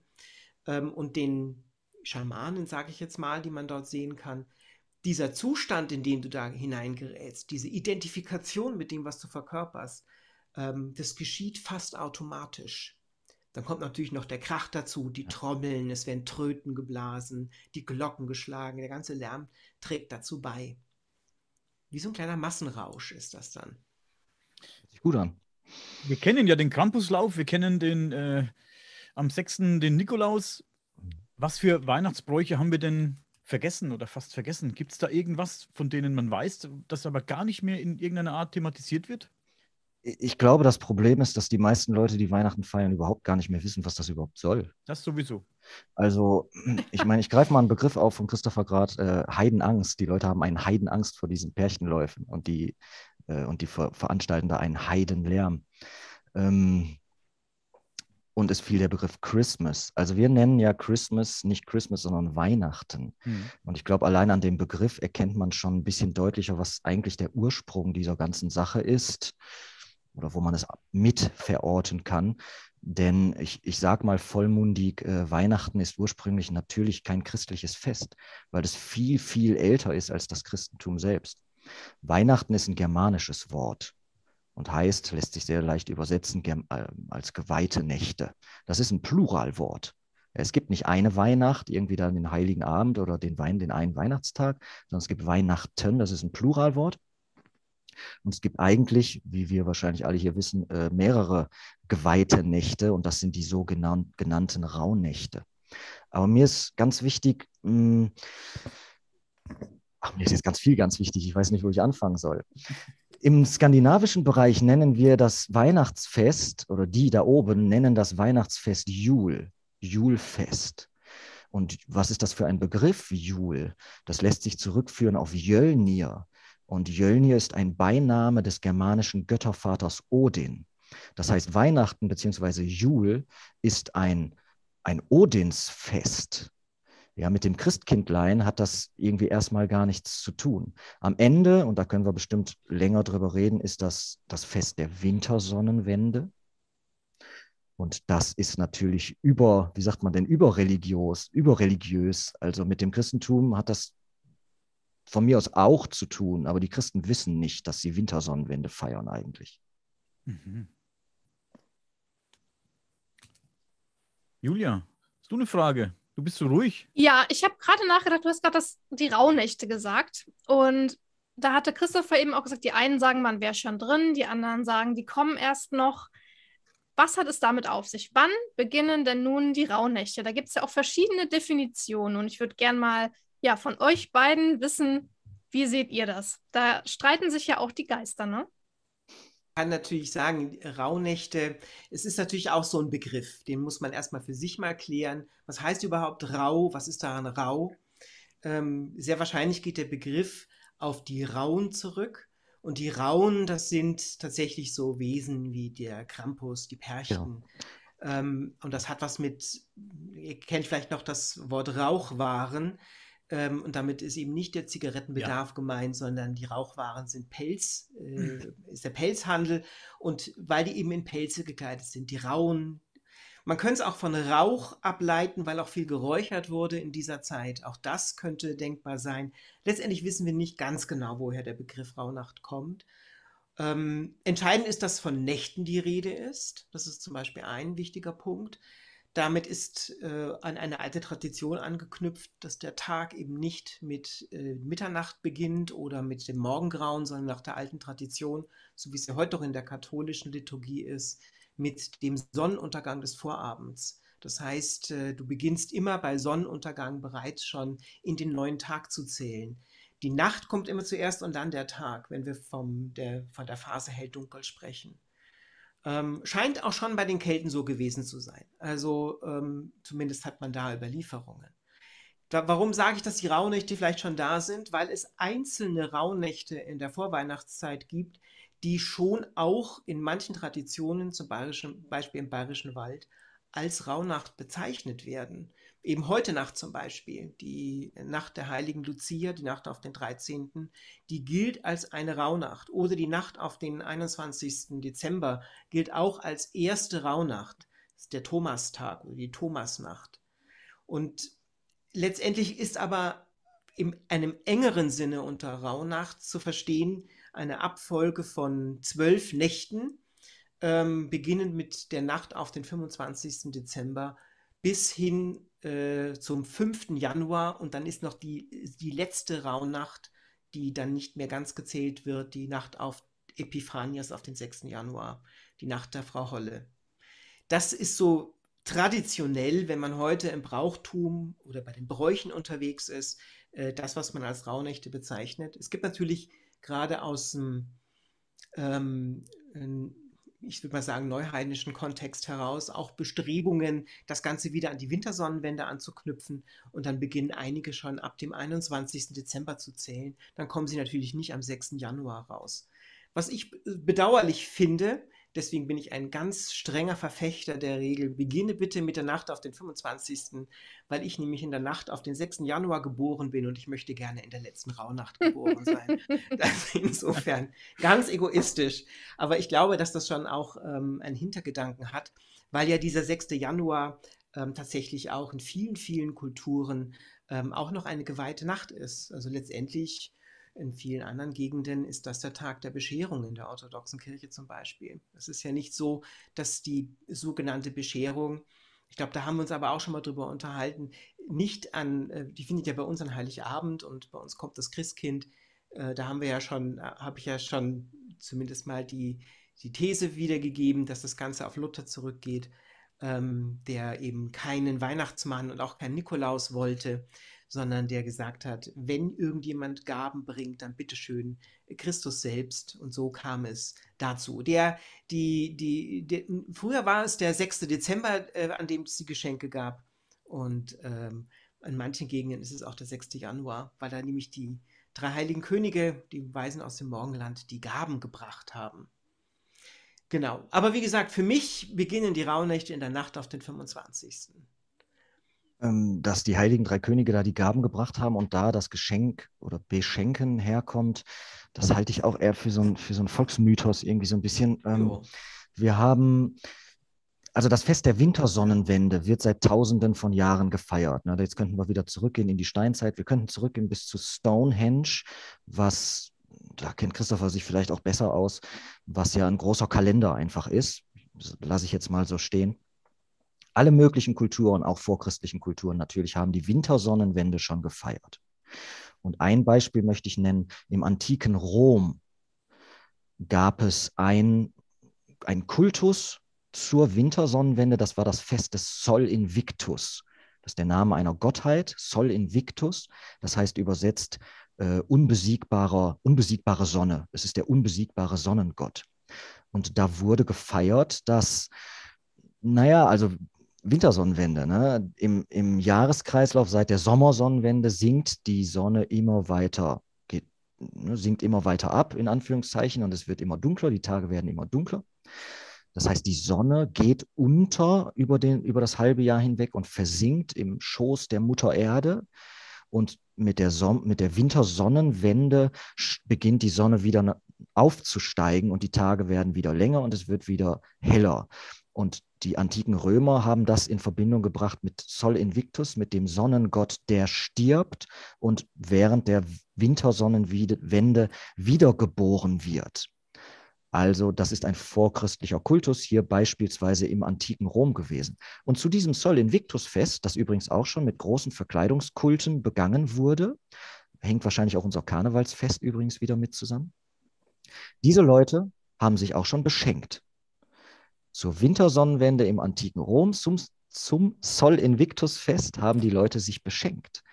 ähm, und den Schamanen, sage ich jetzt mal, die man dort sehen kann, dieser Zustand, in den du da hineingerätst, diese Identifikation mit dem, was du verkörperst, ähm, das geschieht fast automatisch. Dann kommt natürlich noch der Krach dazu, die Trommeln, es werden Tröten geblasen, die Glocken geschlagen, der ganze Lärm trägt dazu bei. Wie so ein kleiner Massenrausch ist das dann. Sieht gut an. Wir kennen ja den Krampuslauf, wir kennen den äh, am 6. den Nikolaus. Was für Weihnachtsbräuche haben wir denn vergessen oder fast vergessen? Gibt es da irgendwas, von denen man weiß, das aber gar nicht mehr in irgendeiner Art thematisiert wird? Ich glaube, das Problem ist, dass die meisten Leute, die Weihnachten feiern, überhaupt gar nicht mehr wissen, was das überhaupt soll. Das sowieso. Also, ich meine, ich greife mal einen Begriff auf von Christopher Grad, äh, Heidenangst. Die Leute haben einen Heidenangst vor diesen Pärchenläufen und die, äh, und die ver veranstalten da einen Heidenlärm. Ähm, und es fiel der Begriff Christmas. Also wir nennen ja Christmas nicht Christmas, sondern Weihnachten. Mhm. Und ich glaube, allein an dem Begriff erkennt man schon ein bisschen deutlicher, was eigentlich der Ursprung dieser ganzen Sache ist oder wo man es mit verorten kann. Denn ich, ich sage mal vollmundig, äh, Weihnachten ist ursprünglich natürlich kein christliches Fest, weil es viel, viel älter ist als das Christentum selbst. Weihnachten ist ein germanisches Wort und heißt, lässt sich sehr leicht übersetzen, ähm, als geweihte Nächte. Das ist ein Pluralwort. Es gibt nicht eine Weihnacht, irgendwie dann den Heiligen Abend oder den, Wein, den einen Weihnachtstag, sondern es gibt Weihnachten, das ist ein Pluralwort. Und es gibt eigentlich, wie wir wahrscheinlich alle hier wissen, äh, mehrere geweihte Nächte und das sind die sogenannten Rauhnächte. Aber mir ist ganz wichtig, mm, ach, mir ist jetzt ganz viel ganz wichtig, ich weiß nicht, wo ich anfangen soll. Im skandinavischen Bereich nennen wir das Weihnachtsfest, oder die da oben nennen das Weihnachtsfest Jul, Julfest. Und was ist das für ein Begriff, Jul? Das lässt sich zurückführen auf Jölnir. Und Jölnir ist ein Beiname des germanischen Göttervaters Odin. Das heißt, Weihnachten bzw. Jul ist ein, ein Odinsfest ja, mit dem Christkindlein hat das irgendwie erstmal gar nichts zu tun. Am Ende, und da können wir bestimmt länger drüber reden, ist das das Fest der Wintersonnenwende. Und das ist natürlich über, wie sagt man denn, überreligiös, überreligiös. Also mit dem Christentum hat das von mir aus auch zu tun, aber die Christen wissen nicht, dass sie Wintersonnenwende feiern eigentlich. Mhm. Julia, hast du eine Frage? Du bist so ruhig. Ja, ich habe gerade nachgedacht, du hast gerade die Rauhnächte gesagt. Und da hatte Christopher eben auch gesagt, die einen sagen, man wäre schon drin, die anderen sagen, die kommen erst noch. Was hat es damit auf sich? Wann beginnen denn nun die Rauhnächte? Da gibt es ja auch verschiedene Definitionen und ich würde gerne mal ja, von euch beiden wissen, wie seht ihr das? Da streiten sich ja auch die Geister, ne? kann natürlich sagen, Rauhnächte, es ist natürlich auch so ein Begriff, den muss man erstmal für sich mal klären. Was heißt überhaupt rau? Was ist daran rau? Ähm, sehr wahrscheinlich geht der Begriff auf die Rauen zurück. Und die Rauen, das sind tatsächlich so Wesen wie der Krampus, die Perchen. Ja. Genau. Ähm, und das hat was mit, ihr kennt vielleicht noch das Wort Rauchwaren. Ähm, und damit ist eben nicht der Zigarettenbedarf ja. gemeint, sondern die Rauchwaren sind Pelz, mhm. äh, ist der Pelzhandel. Und weil die eben in Pelze gekleidet sind, die rauen. Man könnte es auch von Rauch ableiten, weil auch viel geräuchert wurde in dieser Zeit. Auch das könnte denkbar sein. Letztendlich wissen wir nicht ganz genau, woher der Begriff Rauhnacht kommt. Ähm, entscheidend ist, dass von Nächten die Rede ist. Das ist zum Beispiel ein wichtiger Punkt damit ist äh, an eine alte Tradition angeknüpft, dass der Tag eben nicht mit äh, Mitternacht beginnt oder mit dem Morgengrauen, sondern nach der alten Tradition, so wie es ja heute auch in der katholischen Liturgie ist, mit dem Sonnenuntergang des Vorabends. Das heißt, äh, du beginnst immer bei Sonnenuntergang bereits schon in den neuen Tag zu zählen. Die Nacht kommt immer zuerst und dann der Tag, wenn wir vom, der, von der Phase hell-dunkel sprechen. Ähm, scheint auch schon bei den Kelten so gewesen zu sein. Also ähm, zumindest hat man da Überlieferungen. Da, warum sage ich, dass die Rauhnächte vielleicht schon da sind? Weil es einzelne Rauhnächte in der Vorweihnachtszeit gibt, die schon auch in manchen Traditionen, zum Beispiel im Bayerischen Wald, als Rauhnacht bezeichnet werden eben heute Nacht zum Beispiel, die Nacht der heiligen Lucia, die Nacht auf den 13., die gilt als eine Rauhnacht. Oder die Nacht auf den 21. Dezember gilt auch als erste Rauhnacht. Das ist der Thomastag oder die Thomasnacht. Und letztendlich ist aber in einem engeren Sinne unter Rauhnacht zu verstehen eine Abfolge von zwölf Nächten, ähm, beginnend mit der Nacht auf den 25. Dezember bis hin äh, zum 5. Januar und dann ist noch die, die letzte Rauhnacht, die dann nicht mehr ganz gezählt wird, die Nacht auf Epiphanias auf den 6. Januar, die Nacht der Frau Holle. Das ist so traditionell, wenn man heute im Brauchtum oder bei den Bräuchen unterwegs ist, äh, das, was man als Rauhnächte bezeichnet. Es gibt natürlich gerade aus dem ähm, ich würde mal sagen, neuheidnischen Kontext heraus auch Bestrebungen, das Ganze wieder an die Wintersonnenwende anzuknüpfen. Und dann beginnen einige schon ab dem 21. Dezember zu zählen. Dann kommen sie natürlich nicht am 6. Januar raus. Was ich äh, bedauerlich finde, Deswegen bin ich ein ganz strenger Verfechter der Regel, beginne bitte mit der Nacht auf den 25., weil ich nämlich in der Nacht auf den 6. Januar geboren bin und ich möchte gerne in der letzten Rauhnacht geboren sein. das insofern ganz egoistisch. Aber ich glaube, dass das schon auch ähm, einen Hintergedanken hat, weil ja dieser 6. Januar ähm, tatsächlich auch in vielen, vielen Kulturen ähm, auch noch eine geweihte Nacht ist. Also letztendlich in vielen anderen Gegenden ist das der Tag der Bescherung in der orthodoxen Kirche zum Beispiel. Es ist ja nicht so, dass die sogenannte Bescherung, ich glaube, da haben wir uns aber auch schon mal drüber unterhalten, nicht an, äh, die findet ja bei uns an Heiligabend und bei uns kommt das Christkind. Äh, da haben wir ja schon, äh, habe ich ja schon zumindest mal die, die These wiedergegeben, dass das Ganze auf Luther zurückgeht, ähm, der eben keinen Weihnachtsmann und auch keinen Nikolaus wollte, sondern der gesagt hat, wenn irgendjemand Gaben bringt, dann bitteschön äh, Christus selbst. Und so kam es dazu. Der, die, die, der, früher war es der 6. Dezember, äh, an dem es die Geschenke gab. Und ähm, in manchen Gegenden ist es auch der 6. Januar, weil da nämlich die drei heiligen Könige, die Weisen aus dem Morgenland, die Gaben gebracht haben. Genau. Aber wie gesagt, für mich beginnen die Rauhnächte in der Nacht auf den 25. Ähm, dass die Heiligen Drei Könige da die Gaben gebracht haben und da das Geschenk oder Beschenken herkommt, das mhm. halte ich auch eher für so einen so ein Volksmythos irgendwie so ein bisschen. Ähm, ja. Wir haben, also das Fest der Wintersonnenwende wird seit Tausenden von Jahren gefeiert. Ne? Jetzt könnten wir wieder zurückgehen in die Steinzeit. Wir könnten zurückgehen bis zu Stonehenge, was, da kennt Christopher sich vielleicht auch besser aus, was ja ein großer Kalender einfach ist. lasse ich jetzt mal so stehen alle möglichen Kulturen, auch vorchristlichen Kulturen natürlich, haben die Wintersonnenwende schon gefeiert. Und ein Beispiel möchte ich nennen. Im antiken Rom gab es ein, ein Kultus zur Wintersonnenwende. Das war das Fest des Sol Invictus. Das ist der Name einer Gottheit, Sol Invictus. Das heißt übersetzt äh, unbesiegbarer, unbesiegbare Sonne. Es ist der unbesiegbare Sonnengott. Und da wurde gefeiert, dass, naja, also Wintersonnenwende. Ne? Im, Im Jahreskreislauf seit der Sommersonnenwende sinkt die Sonne immer weiter, geht, ne, sinkt immer weiter ab, in Anführungszeichen, und es wird immer dunkler, die Tage werden immer dunkler. Das heißt, die Sonne geht unter über, den, über das halbe Jahr hinweg und versinkt im Schoß der Mutter Erde. Und mit der, Son mit der Wintersonnenwende beginnt die Sonne wieder aufzusteigen und die Tage werden wieder länger und es wird wieder heller. Und die antiken Römer haben das in Verbindung gebracht mit Sol Invictus, mit dem Sonnengott, der stirbt und während der Wintersonnenwende wiedergeboren wird. Also das ist ein vorchristlicher Kultus hier beispielsweise im antiken Rom gewesen. Und zu diesem Sol Invictus-Fest, das übrigens auch schon mit großen Verkleidungskulten begangen wurde, hängt wahrscheinlich auch unser Karnevalsfest übrigens wieder mit zusammen. Diese Leute haben sich auch schon beschenkt. Zur Wintersonnenwende im antiken Rom zum, zum Sol Invictus Fest haben die Leute sich beschenkt.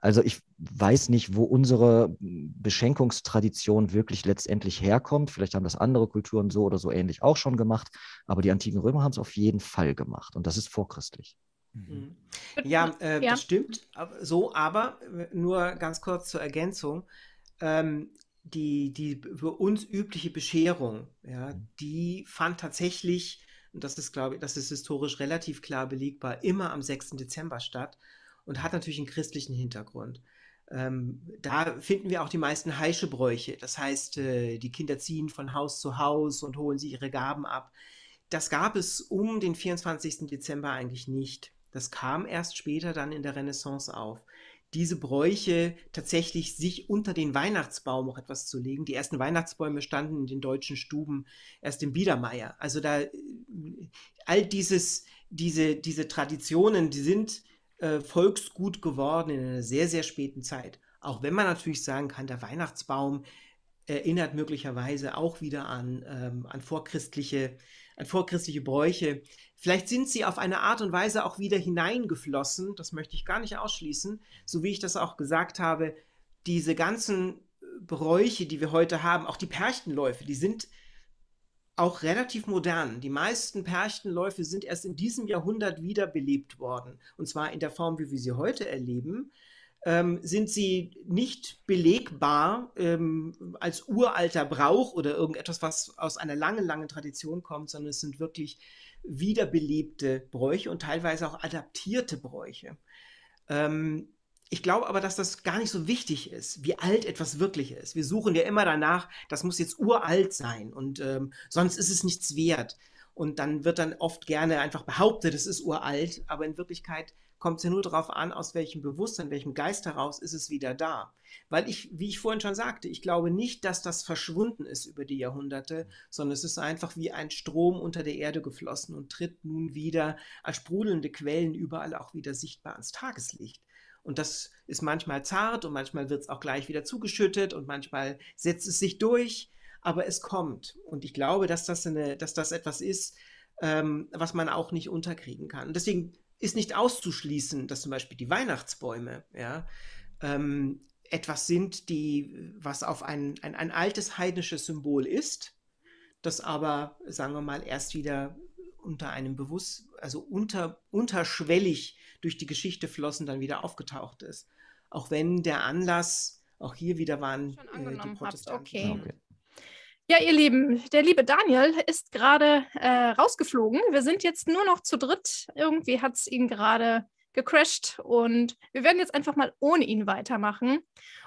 Also ich weiß nicht, wo unsere Beschenkungstradition wirklich letztendlich herkommt. Vielleicht haben das andere Kulturen so oder so ähnlich auch schon gemacht, aber die antiken Römer haben es auf jeden Fall gemacht und das ist vorchristlich. Mhm. mhm. Ja, äh, ja, das stimmt. So, aber äh, nur ganz kurz zur Ergänzung. Ähm, die, die für uns übliche Bescherung, ja, mhm. die fand tatsächlich und das ist, glaube ich, das ist historisch relativ klar belegbar, immer am 6. Dezember statt und hat natürlich einen christlichen Hintergrund. Ähm, da finden wir auch die meisten Heischebräuche. Das heißt, äh, die Kinder ziehen von Haus zu Haus und holen sie ihre Gaben ab. Das gab es um den 24. Dezember eigentlich nicht. Das kam erst später dann in der Renaissance auf diese Bräuche tatsächlich sich unter den Weihnachtsbaum auch etwas zu legen. Die ersten Weihnachtsbäume standen in den deutschen Stuben erst im Biedermeier. Also da äh, all dieses, diese, diese Traditionen, die sind äh, volksgut geworden in einer sehr, sehr späten Zeit. Auch wenn man natürlich sagen kann, der Weihnachtsbaum erinnert möglicherweise auch wieder an, ähm, an, vorchristliche, an vorchristliche Bräuche. Vielleicht sind sie auf eine Art und Weise auch wieder hineingeflossen, das möchte ich gar nicht ausschließen, so wie ich das auch gesagt habe, diese ganzen äh, Bräuche, die wir heute haben, auch die Perchtenläufe, die sind auch relativ modern. Die meisten Perchtenläufe sind erst in diesem Jahrhundert wiederbelebt worden. Und zwar in der Form, wie wir sie heute erleben. Ähm, sind sie nicht belegbar ähm, als uralter Brauch oder irgendetwas, was aus einer langen, langen Tradition kommt, sondern es sind wirklich wiederbelebte Bräuche und teilweise auch adaptierte Bräuche. Ähm, ich glaube aber, dass das gar nicht so wichtig ist, wie alt etwas wirklich ist. Wir suchen ja immer danach, das muss jetzt uralt sein und ähm, sonst ist es nichts wert. Und dann wird dann oft gerne einfach behauptet, es ist uralt, aber in Wirklichkeit kommt es ja nur darauf an, aus welchem Bewusstsein, welchem Geist heraus ist es wieder da. Weil ich, wie ich vorhin schon sagte, ich glaube nicht, dass das verschwunden ist über die Jahrhunderte, sondern es ist einfach wie ein Strom unter der Erde geflossen und tritt nun wieder als sprudelnde Quellen überall auch wieder sichtbar ans Tageslicht. Und das ist manchmal zart und manchmal wird es auch gleich wieder zugeschüttet und manchmal setzt es sich durch, aber es kommt. Und ich glaube, dass das, eine, dass das etwas ist, ähm, was man auch nicht unterkriegen kann. Und deswegen ist nicht auszuschließen, dass zum Beispiel die Weihnachtsbäume ja, ähm, etwas sind, die, was auf ein, ein, ein altes heidnisches Symbol ist, das aber, sagen wir mal, erst wieder unter einem bewusst, also unter, unterschwellig durch die Geschichte flossen, dann wieder aufgetaucht ist. Auch wenn der Anlass, auch hier wieder waren äh, die Protestanten. Okay. Okay. Ja, ihr Lieben, der liebe Daniel ist gerade äh, rausgeflogen. Wir sind jetzt nur noch zu dritt. Irgendwie hat es ihn gerade gecrashed und wir werden jetzt einfach mal ohne ihn weitermachen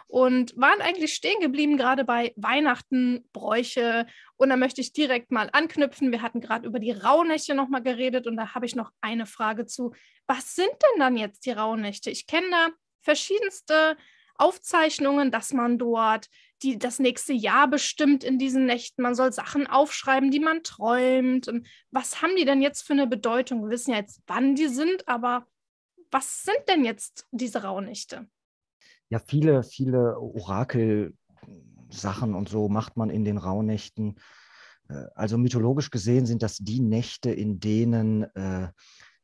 und waren eigentlich stehen geblieben gerade bei Weihnachten, Bräuche und da möchte ich direkt mal anknüpfen. Wir hatten gerade über die Rauhnächte nochmal geredet und da habe ich noch eine Frage zu. Was sind denn dann jetzt die Rauhnächte? Ich kenne da verschiedenste Aufzeichnungen, dass man dort die, das nächste Jahr bestimmt in diesen Nächten. Man soll Sachen aufschreiben, die man träumt. Und was haben die denn jetzt für eine Bedeutung? Wir wissen ja jetzt, wann die sind, aber was sind denn jetzt diese Rauhnächte? Ja, viele, viele Orakelsachen und so macht man in den Rauhnächten. Äh, also mythologisch gesehen sind das die Nächte, in denen äh,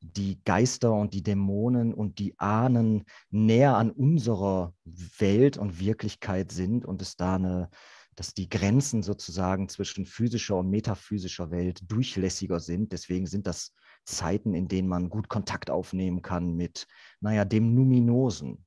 die Geister und die Dämonen und die Ahnen näher an unserer Welt und Wirklichkeit sind und es da eine, dass die Grenzen sozusagen zwischen physischer und metaphysischer Welt durchlässiger sind. Deswegen sind das Zeiten, in denen man gut Kontakt aufnehmen kann mit, naja, dem Numinosen,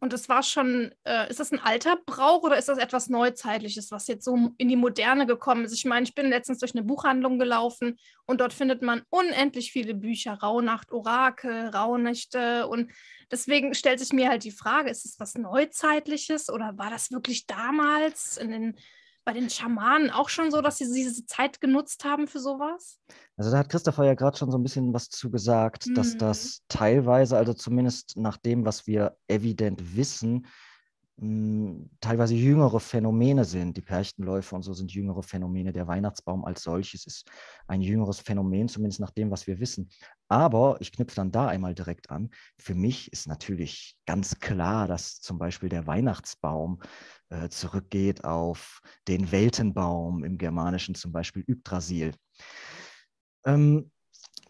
und es war schon, äh, ist das ein alter Brauch oder ist das etwas Neuzeitliches, was jetzt so in die Moderne gekommen ist? Ich meine, ich bin letztens durch eine Buchhandlung gelaufen und dort findet man unendlich viele Bücher, Rauhnacht, Orakel, Rauhnächte. Und deswegen stellt sich mir halt die Frage, ist es was Neuzeitliches oder war das wirklich damals in den bei den Schamanen auch schon so, dass sie diese Zeit genutzt haben für sowas? Also da hat Christopher ja gerade schon so ein bisschen was zu gesagt, mhm. dass das teilweise, also zumindest nach dem, was wir evident wissen, hm, teilweise jüngere Phänomene sind. Die Perchtenläufe und so sind jüngere Phänomene. Der Weihnachtsbaum als solches ist ein jüngeres Phänomen, zumindest nach dem, was wir wissen. Aber ich knüpfe dann da einmal direkt an. Für mich ist natürlich ganz klar, dass zum Beispiel der Weihnachtsbaum äh, zurückgeht auf den Weltenbaum im Germanischen, zum Beispiel Yggdrasil. Ähm,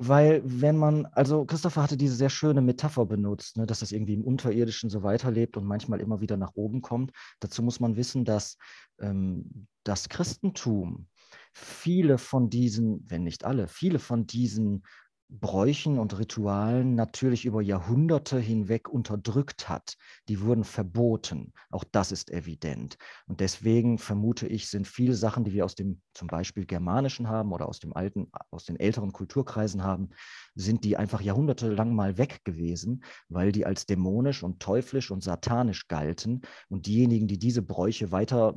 weil wenn man, also Christopher hatte diese sehr schöne Metapher benutzt, ne, dass das irgendwie im Unterirdischen so weiterlebt und manchmal immer wieder nach oben kommt. Dazu muss man wissen, dass ähm, das Christentum viele von diesen, wenn nicht alle, viele von diesen Bräuchen und Ritualen natürlich über Jahrhunderte hinweg unterdrückt hat. Die wurden verboten. Auch das ist evident. Und deswegen vermute ich, sind viele Sachen, die wir aus dem zum Beispiel Germanischen haben oder aus dem alten, aus den älteren Kulturkreisen haben, sind die einfach jahrhundertelang mal weg gewesen, weil die als dämonisch und teuflisch und satanisch galten. Und diejenigen, die diese Bräuche weiter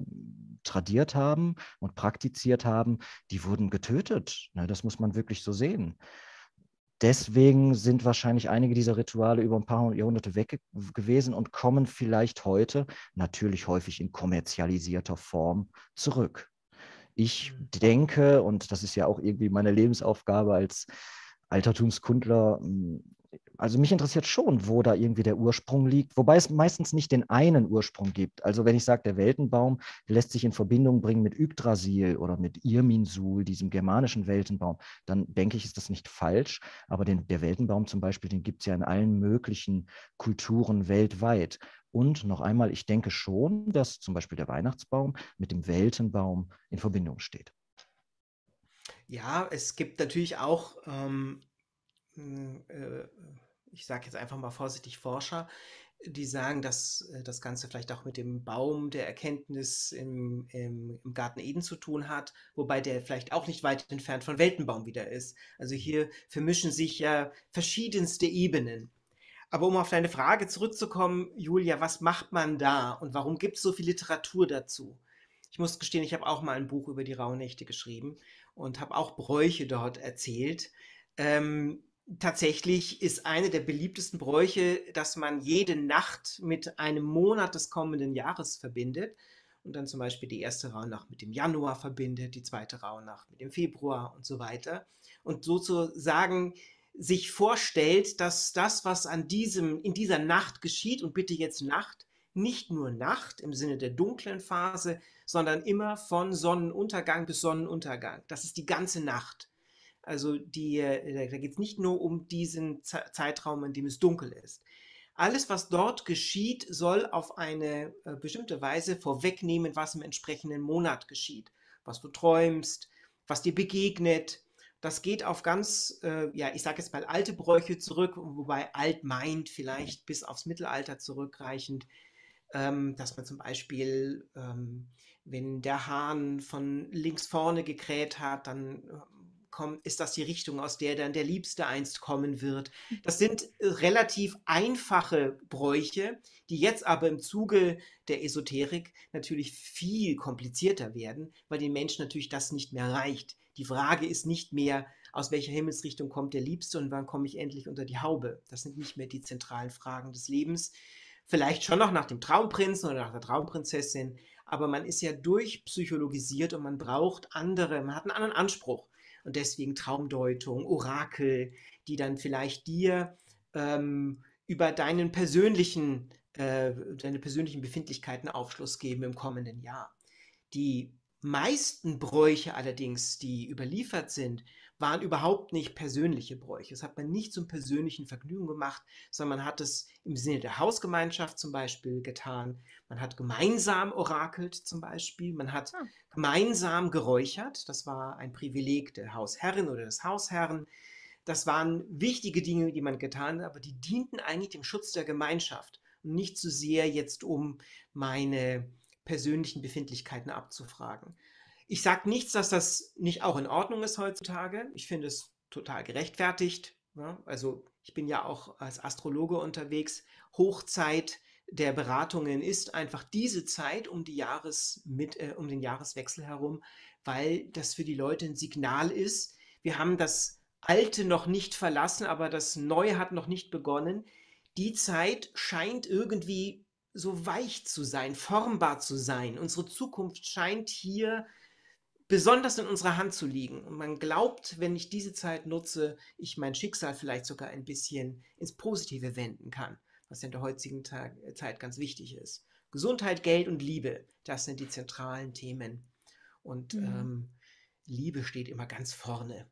tradiert haben und praktiziert haben, die wurden getötet. Ne, das muss man wirklich so sehen deswegen sind wahrscheinlich einige dieser Rituale über ein paar Jahrhunderte weg gewesen und kommen vielleicht heute, natürlich häufig in kommerzialisierter Form, zurück. Ich mhm. denke, und das ist ja auch irgendwie meine Lebensaufgabe als Altertumskundler, also mich interessiert schon, wo da irgendwie der Ursprung liegt, wobei es meistens nicht den einen Ursprung gibt. Also wenn ich sage, der Weltenbaum lässt sich in Verbindung bringen mit Yggdrasil oder mit Irminsul, diesem germanischen Weltenbaum, dann denke ich, ist das nicht falsch. Aber den, der Weltenbaum zum Beispiel, den gibt es ja in allen möglichen Kulturen weltweit. Und noch einmal, ich denke schon, dass zum Beispiel der Weihnachtsbaum mit dem Weltenbaum in Verbindung steht. Ja, es gibt natürlich auch ähm, äh, ich sage jetzt einfach mal vorsichtig Forscher, die sagen, dass äh, das Ganze vielleicht auch mit dem Baum der Erkenntnis im, im, im, Garten Eden zu tun hat, wobei der vielleicht auch nicht weit entfernt von Weltenbaum wieder ist. Also hier vermischen sich ja verschiedenste Ebenen. Aber um auf deine Frage zurückzukommen, Julia, was macht man da und warum gibt es so viel Literatur dazu? Ich muss gestehen, ich habe auch mal ein Buch über die Rauhnächte geschrieben und habe auch Bräuche dort erzählt. Ähm, tatsächlich ist eine der beliebtesten Bräuche, dass man jede Nacht mit einem Monat des kommenden Jahres verbindet und dann zum Beispiel die erste Rauhnacht mit dem Januar verbindet, die zweite Rauhnacht mit dem Februar und so weiter. Und sozusagen sich vorstellt, dass das, was an diesem, in dieser Nacht geschieht, und bitte jetzt Nacht, nicht nur Nacht im Sinne der dunklen Phase, sondern immer von Sonnenuntergang bis Sonnenuntergang. Das ist die ganze Nacht. Also die, äh, da geht es nicht nur um diesen Zeitraum, in dem es dunkel ist. Alles, was dort geschieht, soll auf eine äh, bestimmte Weise vorwegnehmen, was im entsprechenden Monat geschieht, was du träumst, was dir begegnet. Das geht auf ganz, äh, ja, ich sage jetzt mal alte Bräuche zurück, wobei alt meint vielleicht bis aufs Mittelalter zurückreichend, ähm, dass man zum Beispiel, ähm, wenn der Hahn von links vorne gekräht hat, dann äh, kommen, ist das die Richtung, aus der dann der Liebste einst kommen wird. Mhm. Das sind äh, relativ einfache Bräuche, die jetzt aber im Zuge der Esoterik natürlich viel komplizierter werden, weil den Menschen natürlich das nicht mehr reicht. Die Frage ist nicht mehr, aus welcher Himmelsrichtung kommt der Liebste und wann komme ich endlich unter die Haube. Das sind nicht mehr die zentralen Fragen des Lebens. Vielleicht schon noch nach dem Traumprinzen oder nach der Traumprinzessin, aber man ist ja durchpsychologisiert und man braucht andere, man hat einen anderen Anspruch. Und deswegen Traumdeutung, Orakel, die dann vielleicht dir ähm, über deinen persönlichen, äh, deine persönlichen Befindlichkeiten Aufschluss geben im kommenden Jahr. Die meisten Bräuche allerdings, die überliefert sind, waren überhaupt nicht persönliche Bräuche. Das hat man nicht zum persönlichen Vergnügen gemacht, sondern man hat es im Sinne der Hausgemeinschaft zum Beispiel getan. Man hat gemeinsam orakelt zum Beispiel. Man hat ja. Ah. gemeinsam geräuchert. Das war ein Privileg der Hausherrin oder des Hausherren. Das waren wichtige Dinge, die man getan hat, aber die dienten eigentlich dem Schutz der Gemeinschaft und nicht so sehr jetzt, um meine persönlichen Befindlichkeiten abzufragen. Ich sage nichts, dass das nicht auch in Ordnung ist heutzutage. Ich finde es total gerechtfertigt. Ja? Ne? Also ich bin ja auch als Astrologe unterwegs. Hochzeit der Beratungen ist einfach diese Zeit um, die Jahres mit, äh, um den Jahreswechsel herum, weil das für die Leute ein Signal ist. Wir haben das Alte noch nicht verlassen, aber das Neue hat noch nicht begonnen. Die Zeit scheint irgendwie so weich zu sein, formbar zu sein. Unsere Zukunft scheint hier besonders in unserer Hand zu liegen. Und man glaubt, wenn ich diese Zeit nutze, ich mein Schicksal vielleicht sogar ein bisschen ins Positive wenden kann, was ja in der heutigen Tag, Zeit ganz wichtig ist. Gesundheit, Geld und Liebe, das sind die zentralen Themen. Und mhm. ähm, Liebe steht immer ganz vorne.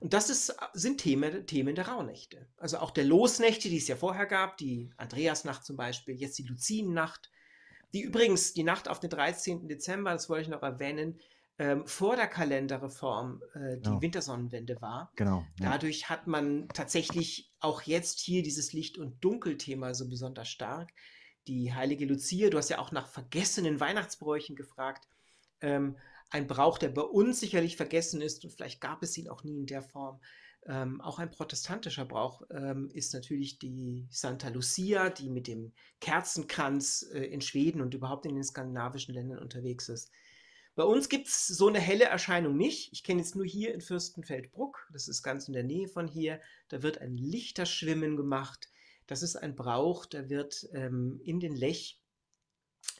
Und das ist, sind Themen, Themen der Rauhnächte. Also auch der Losnächte, die es ja vorher gab, die Andreasnacht zum Beispiel, jetzt die Luzinennacht, die übrigens die Nacht auf den 13. Dezember, das wollte ich noch erwähnen, ähm, vor der Kalenderreform äh, die genau. Wintersonnenwende war. Genau. Ja. Dadurch hat man tatsächlich auch jetzt hier dieses Licht- und Dunkelthema so besonders stark. Die heilige Lucia, du hast ja auch nach vergessenen Weihnachtsbräuchen gefragt. Ähm, ein Brauch, der bei uns sicherlich vergessen ist und vielleicht gab es ihn auch nie in der Form. Ähm, auch ein protestantischer Brauch ähm, ist natürlich die Santa Lucia, die mit dem Kerzenkranz äh, in Schweden und überhaupt in den skandinavischen Ländern unterwegs ist. Bei uns gibt es so eine helle Erscheinung nicht. Ich kenne jetzt nur hier in Fürstenfeldbruck, das ist ganz in der Nähe von hier, da wird ein Lichterschwimmen gemacht. Das ist ein Brauch, da wird ähm, in den Lech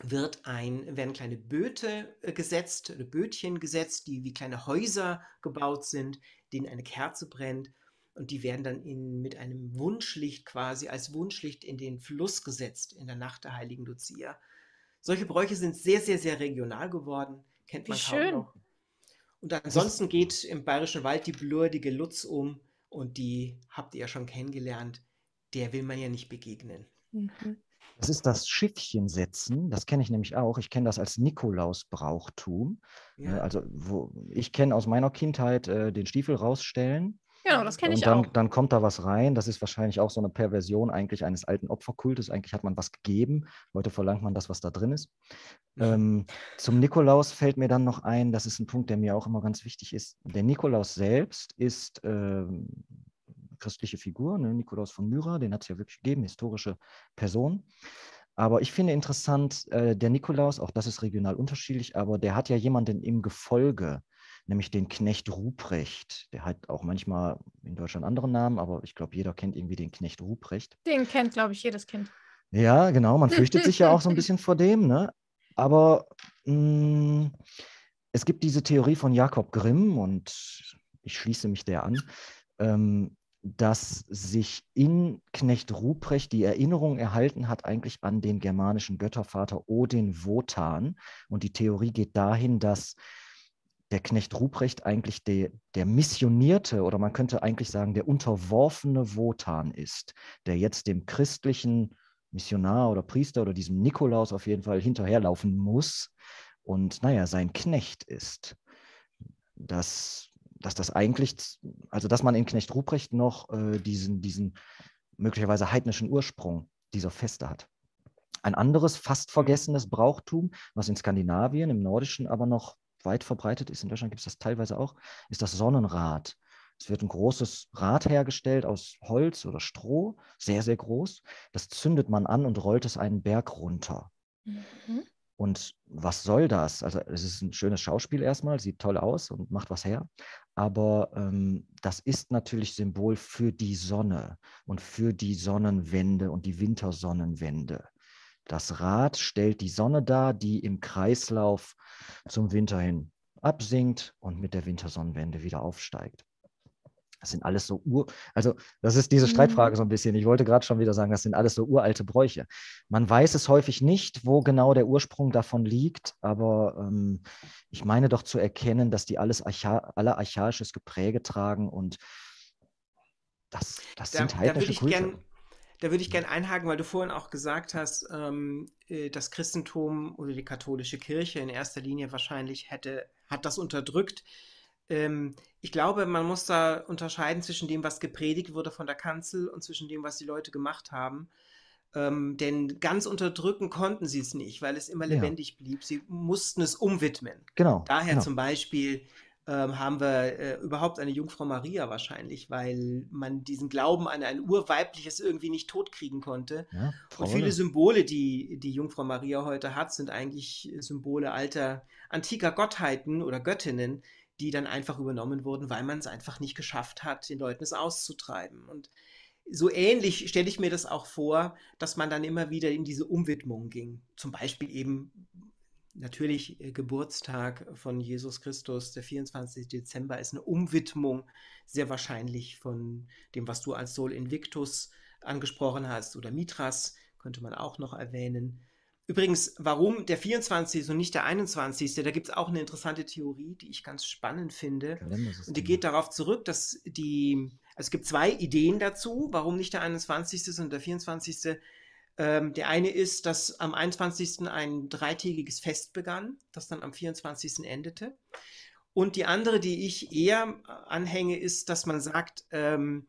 wird ein, werden kleine Böte äh, gesetzt, oder Bötchen gesetzt, die wie kleine Häuser gebaut sind, denen eine Kerze brennt. Und die werden dann in, mit einem Wunschlicht quasi als Wunschlicht in den Fluss gesetzt in der Nacht der heiligen Lucia. Solche Bräuche sind sehr, sehr, sehr regional geworden. Kennt man Wie kaum schön. noch. Und ansonsten geht im Bayerischen Wald die blurdige Lutz um und die habt ihr ja schon kennengelernt. Der will man ja nicht begegnen. Mhm. Das ist das Schiffchen setzen, das kenne ich nämlich auch. Ich kenne das als Nikolausbrauchtum. Ja. Äh, also wo, ich kenne aus meiner Kindheit äh, den Stiefel rausstellen Genau, das kenne ich dann, auch. Dann kommt da was rein. Das ist wahrscheinlich auch so eine Perversion eigentlich eines alten Opferkultes. Eigentlich hat man was gegeben. Heute verlangt man das, was da drin ist. Mhm. Ähm, zum Nikolaus fällt mir dann noch ein, das ist ein Punkt, der mir auch immer ganz wichtig ist. Der Nikolaus selbst ist ähm, christliche Figur, ne? Nikolaus von Myra, den hat es ja wirklich gegeben, historische Person. Aber ich finde interessant, äh, der Nikolaus, auch das ist regional unterschiedlich, aber der hat ja jemanden im Gefolge nämlich den Knecht Ruprecht. Der hat auch manchmal in Deutschland andere Namen, aber ich glaube, jeder kennt irgendwie den Knecht Ruprecht. Den kennt, glaube ich, jedes Kind. Ja, genau. Man fürchtet sich ja auch so ein bisschen vor dem, ne? Aber mh, mm, es gibt diese Theorie von Jakob Grimm und ich schließe mich der an, ähm, dass sich in Knecht Ruprecht die Erinnerung erhalten hat eigentlich an den germanischen Göttervater Odin Wotan. Und die Theorie geht dahin, dass der Knecht Ruprecht eigentlich de, der missionierte oder man könnte eigentlich sagen der unterworfene Wotan ist, der jetzt dem christlichen Missionar oder Priester oder diesem Nikolaus auf jeden Fall hinterherlaufen muss und naja, sein Knecht ist. Dass, dass das eigentlich, also dass man in Knecht Ruprecht noch äh, diesen, diesen möglicherweise heidnischen Ursprung dieser Feste hat. Ein anderes fast mhm. vergessenes Brauchtum, was in Skandinavien, im Nordischen aber noch weit verbreitet ist, in Deutschland gibt es das teilweise auch, ist das Sonnenrad. Es wird ein großes Rad hergestellt aus Holz oder Stroh, sehr, sehr groß. Das zündet man an und rollt es einen Berg runter. Mhm. Und was soll das? Also es ist ein schönes Schauspiel erstmal, sieht toll aus und macht was her. Aber ähm, das ist natürlich Symbol für die Sonne und für die Sonnenwende und die Wintersonnenwende. Das Rad stellt die Sonne dar, die im Kreislauf zum Winter hin absinkt und mit der Wintersonnenwende wieder aufsteigt. Das sind alles so ur, also das ist diese mhm. Streitfrage so ein bisschen. Ich wollte gerade schon wieder sagen, das sind alles so uralte Bräuche. Man weiß es häufig nicht, wo genau der Ursprung davon liegt, aber ähm, ich meine doch zu erkennen, dass die alles archa alle archaisches Gepräge tragen und das, das da, sind heidnische da Kulturen da würde ich gerne einhaken, weil du vorhin auch gesagt hast, ähm, äh, das Christentum oder die katholische Kirche in erster Linie wahrscheinlich hätte, hat das unterdrückt. Ähm, ich glaube, man muss da unterscheiden zwischen dem, was gepredigt wurde von der Kanzel und zwischen dem, was die Leute gemacht haben. Ähm, denn ganz unterdrücken konnten sie es nicht, weil es immer lebendig ja. blieb. Sie mussten es umwidmen. Genau. Daher genau. zum Beispiel ähm, haben wir äh, überhaupt eine Jungfrau Maria wahrscheinlich, weil man diesen Glauben an ein urweibliches irgendwie nicht totkriegen konnte. Ja, und viele Symbole, die die Jungfrau Maria heute hat, sind eigentlich Symbole alter, antiker Gottheiten oder Göttinnen, die dann einfach übernommen wurden, weil man es einfach nicht geschafft hat, den Leuten es auszutreiben. Und so ähnlich stelle ich mir das auch vor, dass man dann immer wieder in diese Umwidmung ging. Zum Beispiel eben natürlich äh, Geburtstag von Jesus Christus, der 24. Dezember, ist eine Umwidmung sehr wahrscheinlich von dem, was du als Sol Invictus angesprochen hast oder Mitras, könnte man auch noch erwähnen. Übrigens, warum der 24. und nicht der 21.? Da gibt es auch eine interessante Theorie, die ich ganz spannend finde. Und die geht darauf zurück, dass die, also es gibt zwei Ideen dazu, warum nicht der 21. und der 24 ähm, der eine ist, dass am 21. ein dreitägiges Fest begann, das dann am 24. endete. Und die andere, die ich eher äh, anhänge, ist, dass man sagt, ähm,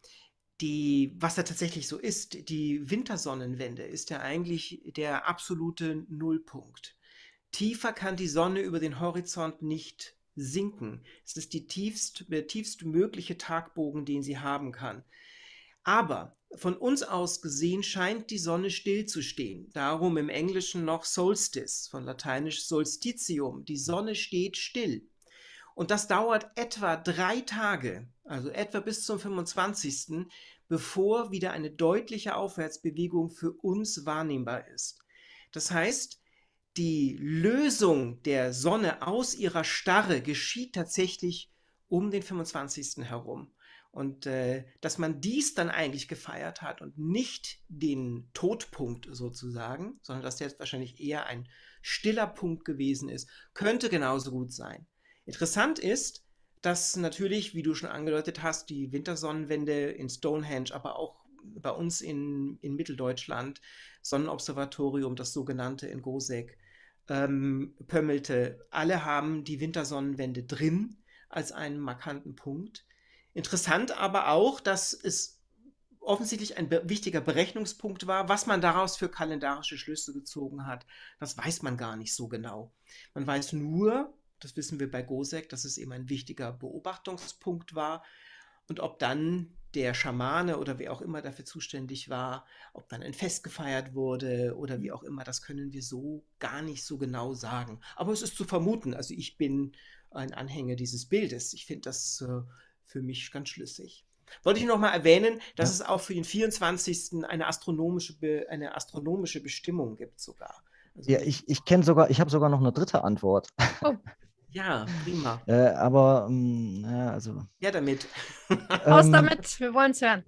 die, was da tatsächlich so ist, die Wintersonnenwende ist ja eigentlich der absolute Nullpunkt. Tiefer kann die Sonne über den Horizont nicht sinken. Es ist die tiefst, der tiefstmögliche Tagbogen, den sie haben kann. Aber von uns aus gesehen scheint die Sonne stillzustehen. Darum im Englischen noch Solstice, von lateinisch Solstitium. Die Sonne steht still. Und das dauert etwa drei Tage, also etwa bis zum 25., bevor wieder eine deutliche Aufwärtsbewegung für uns wahrnehmbar ist. Das heißt, die Lösung der Sonne aus ihrer Starre geschieht tatsächlich um den 25. herum. Und äh, dass man dies dann eigentlich gefeiert hat und nicht den Todpunkt sozusagen, sondern dass der jetzt wahrscheinlich eher ein stiller Punkt gewesen ist, könnte genauso gut sein. Interessant ist, dass natürlich, wie du schon angedeutet hast, die Wintersonnenwende in Stonehenge, aber auch bei uns in, in Mitteldeutschland, Sonnenobservatorium, das sogenannte in Goseck, ähm, Pömmelte, alle haben die Wintersonnenwende drin als einen markanten Punkt. Interessant aber auch, dass es offensichtlich ein wichtiger Berechnungspunkt war, was man daraus für kalendarische Schlüsse gezogen hat. Das weiß man gar nicht so genau. Man weiß nur, das wissen wir bei Gosek, dass es eben ein wichtiger Beobachtungspunkt war. Und ob dann der Schamane oder wer auch immer dafür zuständig war, ob dann ein Fest gefeiert wurde oder wie auch immer, das können wir so gar nicht so genau sagen. Aber es ist zu vermuten. Also ich bin ein Anhänger dieses Bildes. Ich finde das äh, für mich ganz schlüssig. Wollte ich noch mal erwähnen, dass ja. es auch für den 24. eine astronomische, Be eine astronomische Bestimmung gibt sogar. Also ja, ich, ich kenne sogar, ich habe sogar noch eine dritte Antwort. Oh. Ja, prima. Äh, aber, mh, hm, ja, also. Ja, damit. Aus ähm, damit, wir wollen es hören.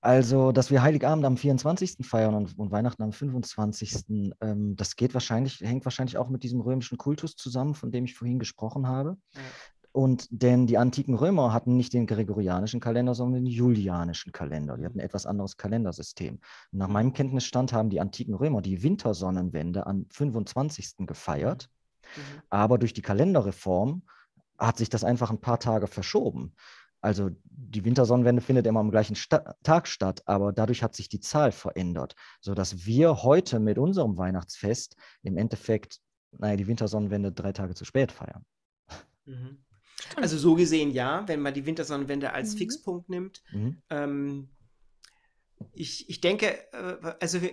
Also, dass wir Heiligabend am 24. feiern und, und Weihnachten am 25. Ähm, das geht wahrscheinlich, hängt wahrscheinlich auch mit diesem römischen Kultus zusammen, von dem ich vorhin gesprochen habe. Ja. Und denn die antiken Römer hatten nicht den gregorianischen Kalender, sondern den julianischen Kalender. Die hatten mhm. ein etwas anderes Kalendersystem. Nach mhm. meinem Kenntnisstand haben die antiken Römer die Wintersonnenwende am 25. gefeiert. Mhm. Aber durch die Kalenderreform hat sich das einfach ein paar Tage verschoben. Also die Wintersonnenwende findet immer am gleichen Sta Tag statt, aber dadurch hat sich die Zahl verändert, sodass wir heute mit unserem Weihnachtsfest im Endeffekt, naja, die Wintersonnenwende drei Tage zu spät feiern. Mhm. Stimmt. Also so gesehen ja, wenn man die Wintersonnenwende als mhm. Fixpunkt nimmt. Mhm. Ähm, ich, ich denke, äh, also für,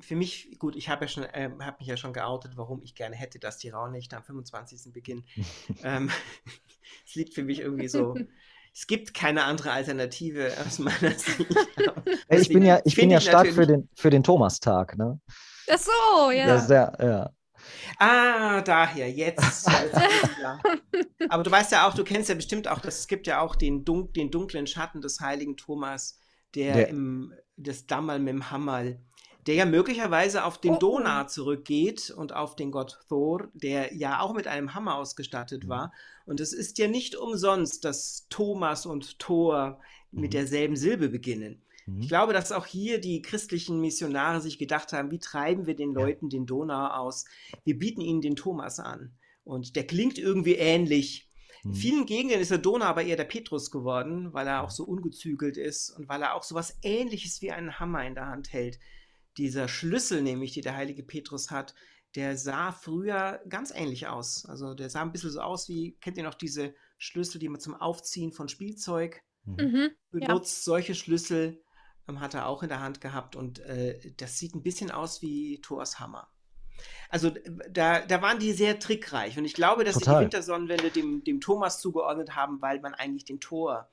für, mich, gut, ich habe ja äh, hab mich ja schon geoutet, warum ich gerne hätte, dass die Raunächte am 25. beginnen. Ähm, es liegt für mich irgendwie so. Es gibt keine andere Alternative aus meiner Sicht. ich bin ja, ich bin ja stark für den, für den Thomas-Tag, ne? Ach so, ja. ja, sehr, ja. Ah, daher, jetzt. Aber du weißt ja auch, du kennst ja bestimmt auch, dass es gibt ja auch den, dun den dunklen Schatten des heiligen Thomas, der, der. im das Dammerl mit dem Hammerl, der ja möglicherweise auf den oh. Donar zurückgeht und auf den Gott Thor, der ja auch mit einem Hammer ausgestattet mhm. war. Und es ist ja nicht umsonst, dass Thomas und Thor mhm. mit derselben Silbe beginnen. Mhm. Ich glaube, dass auch hier die christlichen Missionare sich gedacht haben, wie treiben wir den Leuten den Donau aus? Wir bieten ihnen den Thomas an. Und der klingt irgendwie ähnlich. In mhm. vielen Gegenden ist der Donau aber eher der Petrus geworden, weil er auch so ungezügelt ist und weil er auch so was ähnliches wie einen Hammer in der Hand hält. Dieser Schlüssel nämlich, den der heilige Petrus hat, der sah früher ganz ähnlich aus. Also der sah ein bisschen so aus wie, kennt ihr noch diese Schlüssel, die man zum Aufziehen von Spielzeug mhm. mhm. benutzt? Ja. Solche Schlüssel ähm, hat er auch in der Hand gehabt und äh, das sieht ein bisschen aus wie Thors Hammer. Also äh, da, da waren die sehr trickreich und ich glaube, dass Total. sie die Wintersonnenwende dem, dem Thomas zugeordnet haben, weil man eigentlich den Thor,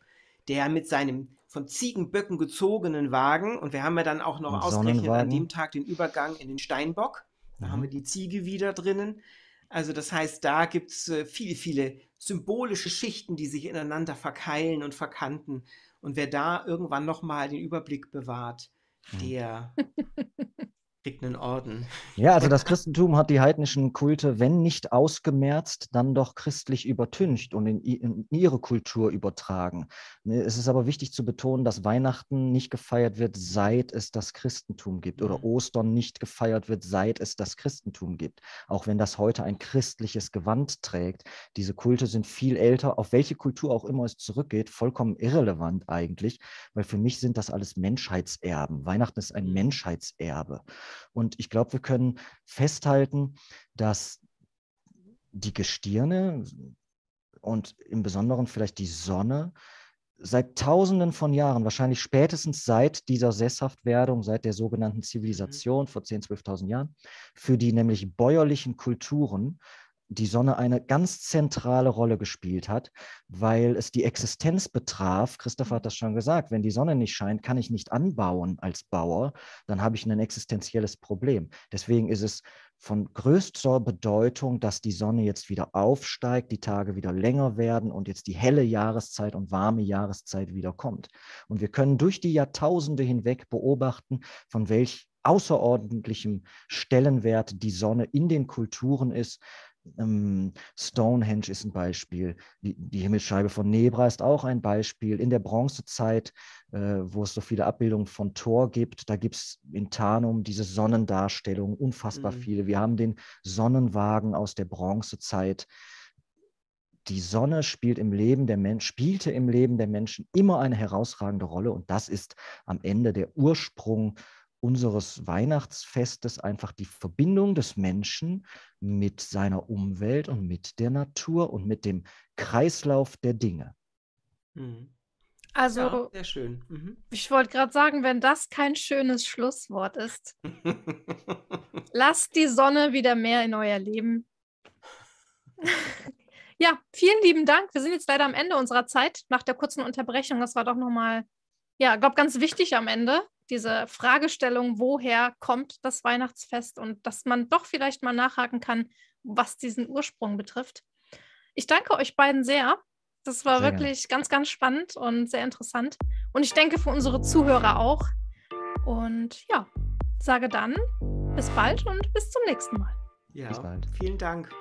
der mit seinem von Ziegenböcken gezogenen Wagen und wir haben ja dann auch noch ausgerechnet an dem Tag den Übergang in den Steinbock, da mhm. haben wir die Ziege wieder drinnen. Also das heißt, da gibt es äh, viele, viele symbolische Schichten, die sich ineinander verkeilen und verkanten und wer da irgendwann nochmal den Überblick bewahrt, mhm. der kriegt einen Orden. Ja, also das Christentum hat die heidnischen Kulte, wenn nicht ausgemerzt, dann doch christlich übertüncht und in, in, ihre Kultur übertragen. Ne, es ist aber wichtig zu betonen, dass Weihnachten nicht gefeiert wird, seit es das Christentum gibt oder mhm. Ostern nicht gefeiert wird, seit es das Christentum gibt. Auch wenn das heute ein christliches Gewand trägt. Diese Kulte sind viel älter, auf welche Kultur auch immer es zurückgeht, vollkommen irrelevant eigentlich, weil für mich sind das alles Menschheitserben. Weihnachten ist ein mhm. Menschheitserbe. Und ich glaube, wir können festhalten, dass die Gestirne und im Besonderen vielleicht die Sonne seit Tausenden von Jahren, wahrscheinlich spätestens seit dieser Sesshaftwerdung, seit der sogenannten mhm. Zivilisation vor 10.000, 12 12.000 Jahren, für die nämlich bäuerlichen Kulturen die Sonne eine ganz zentrale Rolle gespielt hat, weil es die Existenz betraf. Christopher hat das schon gesagt, wenn die Sonne nicht scheint, kann ich nicht anbauen als Bauer, dann habe ich ein existenzielles Problem. Deswegen ist es von größter Bedeutung, dass die Sonne jetzt wieder aufsteigt, die Tage wieder länger werden und jetzt die helle Jahreszeit und warme Jahreszeit wieder kommt. Und wir können durch die Jahrtausende hinweg beobachten, von welch außerordentlichem Stellenwert die Sonne in den Kulturen ist, ähm, Stonehenge ist ein Beispiel, die, die, Himmelsscheibe von Nebra ist auch ein Beispiel. In der Bronzezeit, äh, wo es so viele Abbildungen von Thor gibt, da gibt es in Tarnum diese Sonnendarstellung, unfassbar mhm. viele. Wir haben den Sonnenwagen aus der Bronzezeit die Sonne spielt im Leben der Mensch, spielte im Leben der Menschen immer eine herausragende Rolle und das ist am Ende der Ursprung unseres Weihnachtsfestes einfach die Verbindung des Menschen mit seiner Umwelt und mit der Natur und mit dem Kreislauf der Dinge. Mhm. Also, ja, sehr schön. Mhm. Ich wollte gerade sagen, wenn das kein schönes Schlusswort ist, lasst die Sonne wieder mehr in euer Leben. ja, vielen lieben Dank. Wir sind jetzt leider am Ende unserer Zeit nach der kurzen Unterbrechung. Das war doch nochmal, ja, glaube ganz wichtig am Ende diese Fragestellung, woher kommt das Weihnachtsfest und dass man doch vielleicht mal nachhaken kann, was diesen Ursprung betrifft. Ich danke euch beiden sehr. Das war sehr wirklich ganz, ganz spannend und sehr interessant. Und ich denke für unsere Zuhörer auch. Und ja, sage dann bis bald und bis zum nächsten Mal. Ja, bis bald. vielen Dank.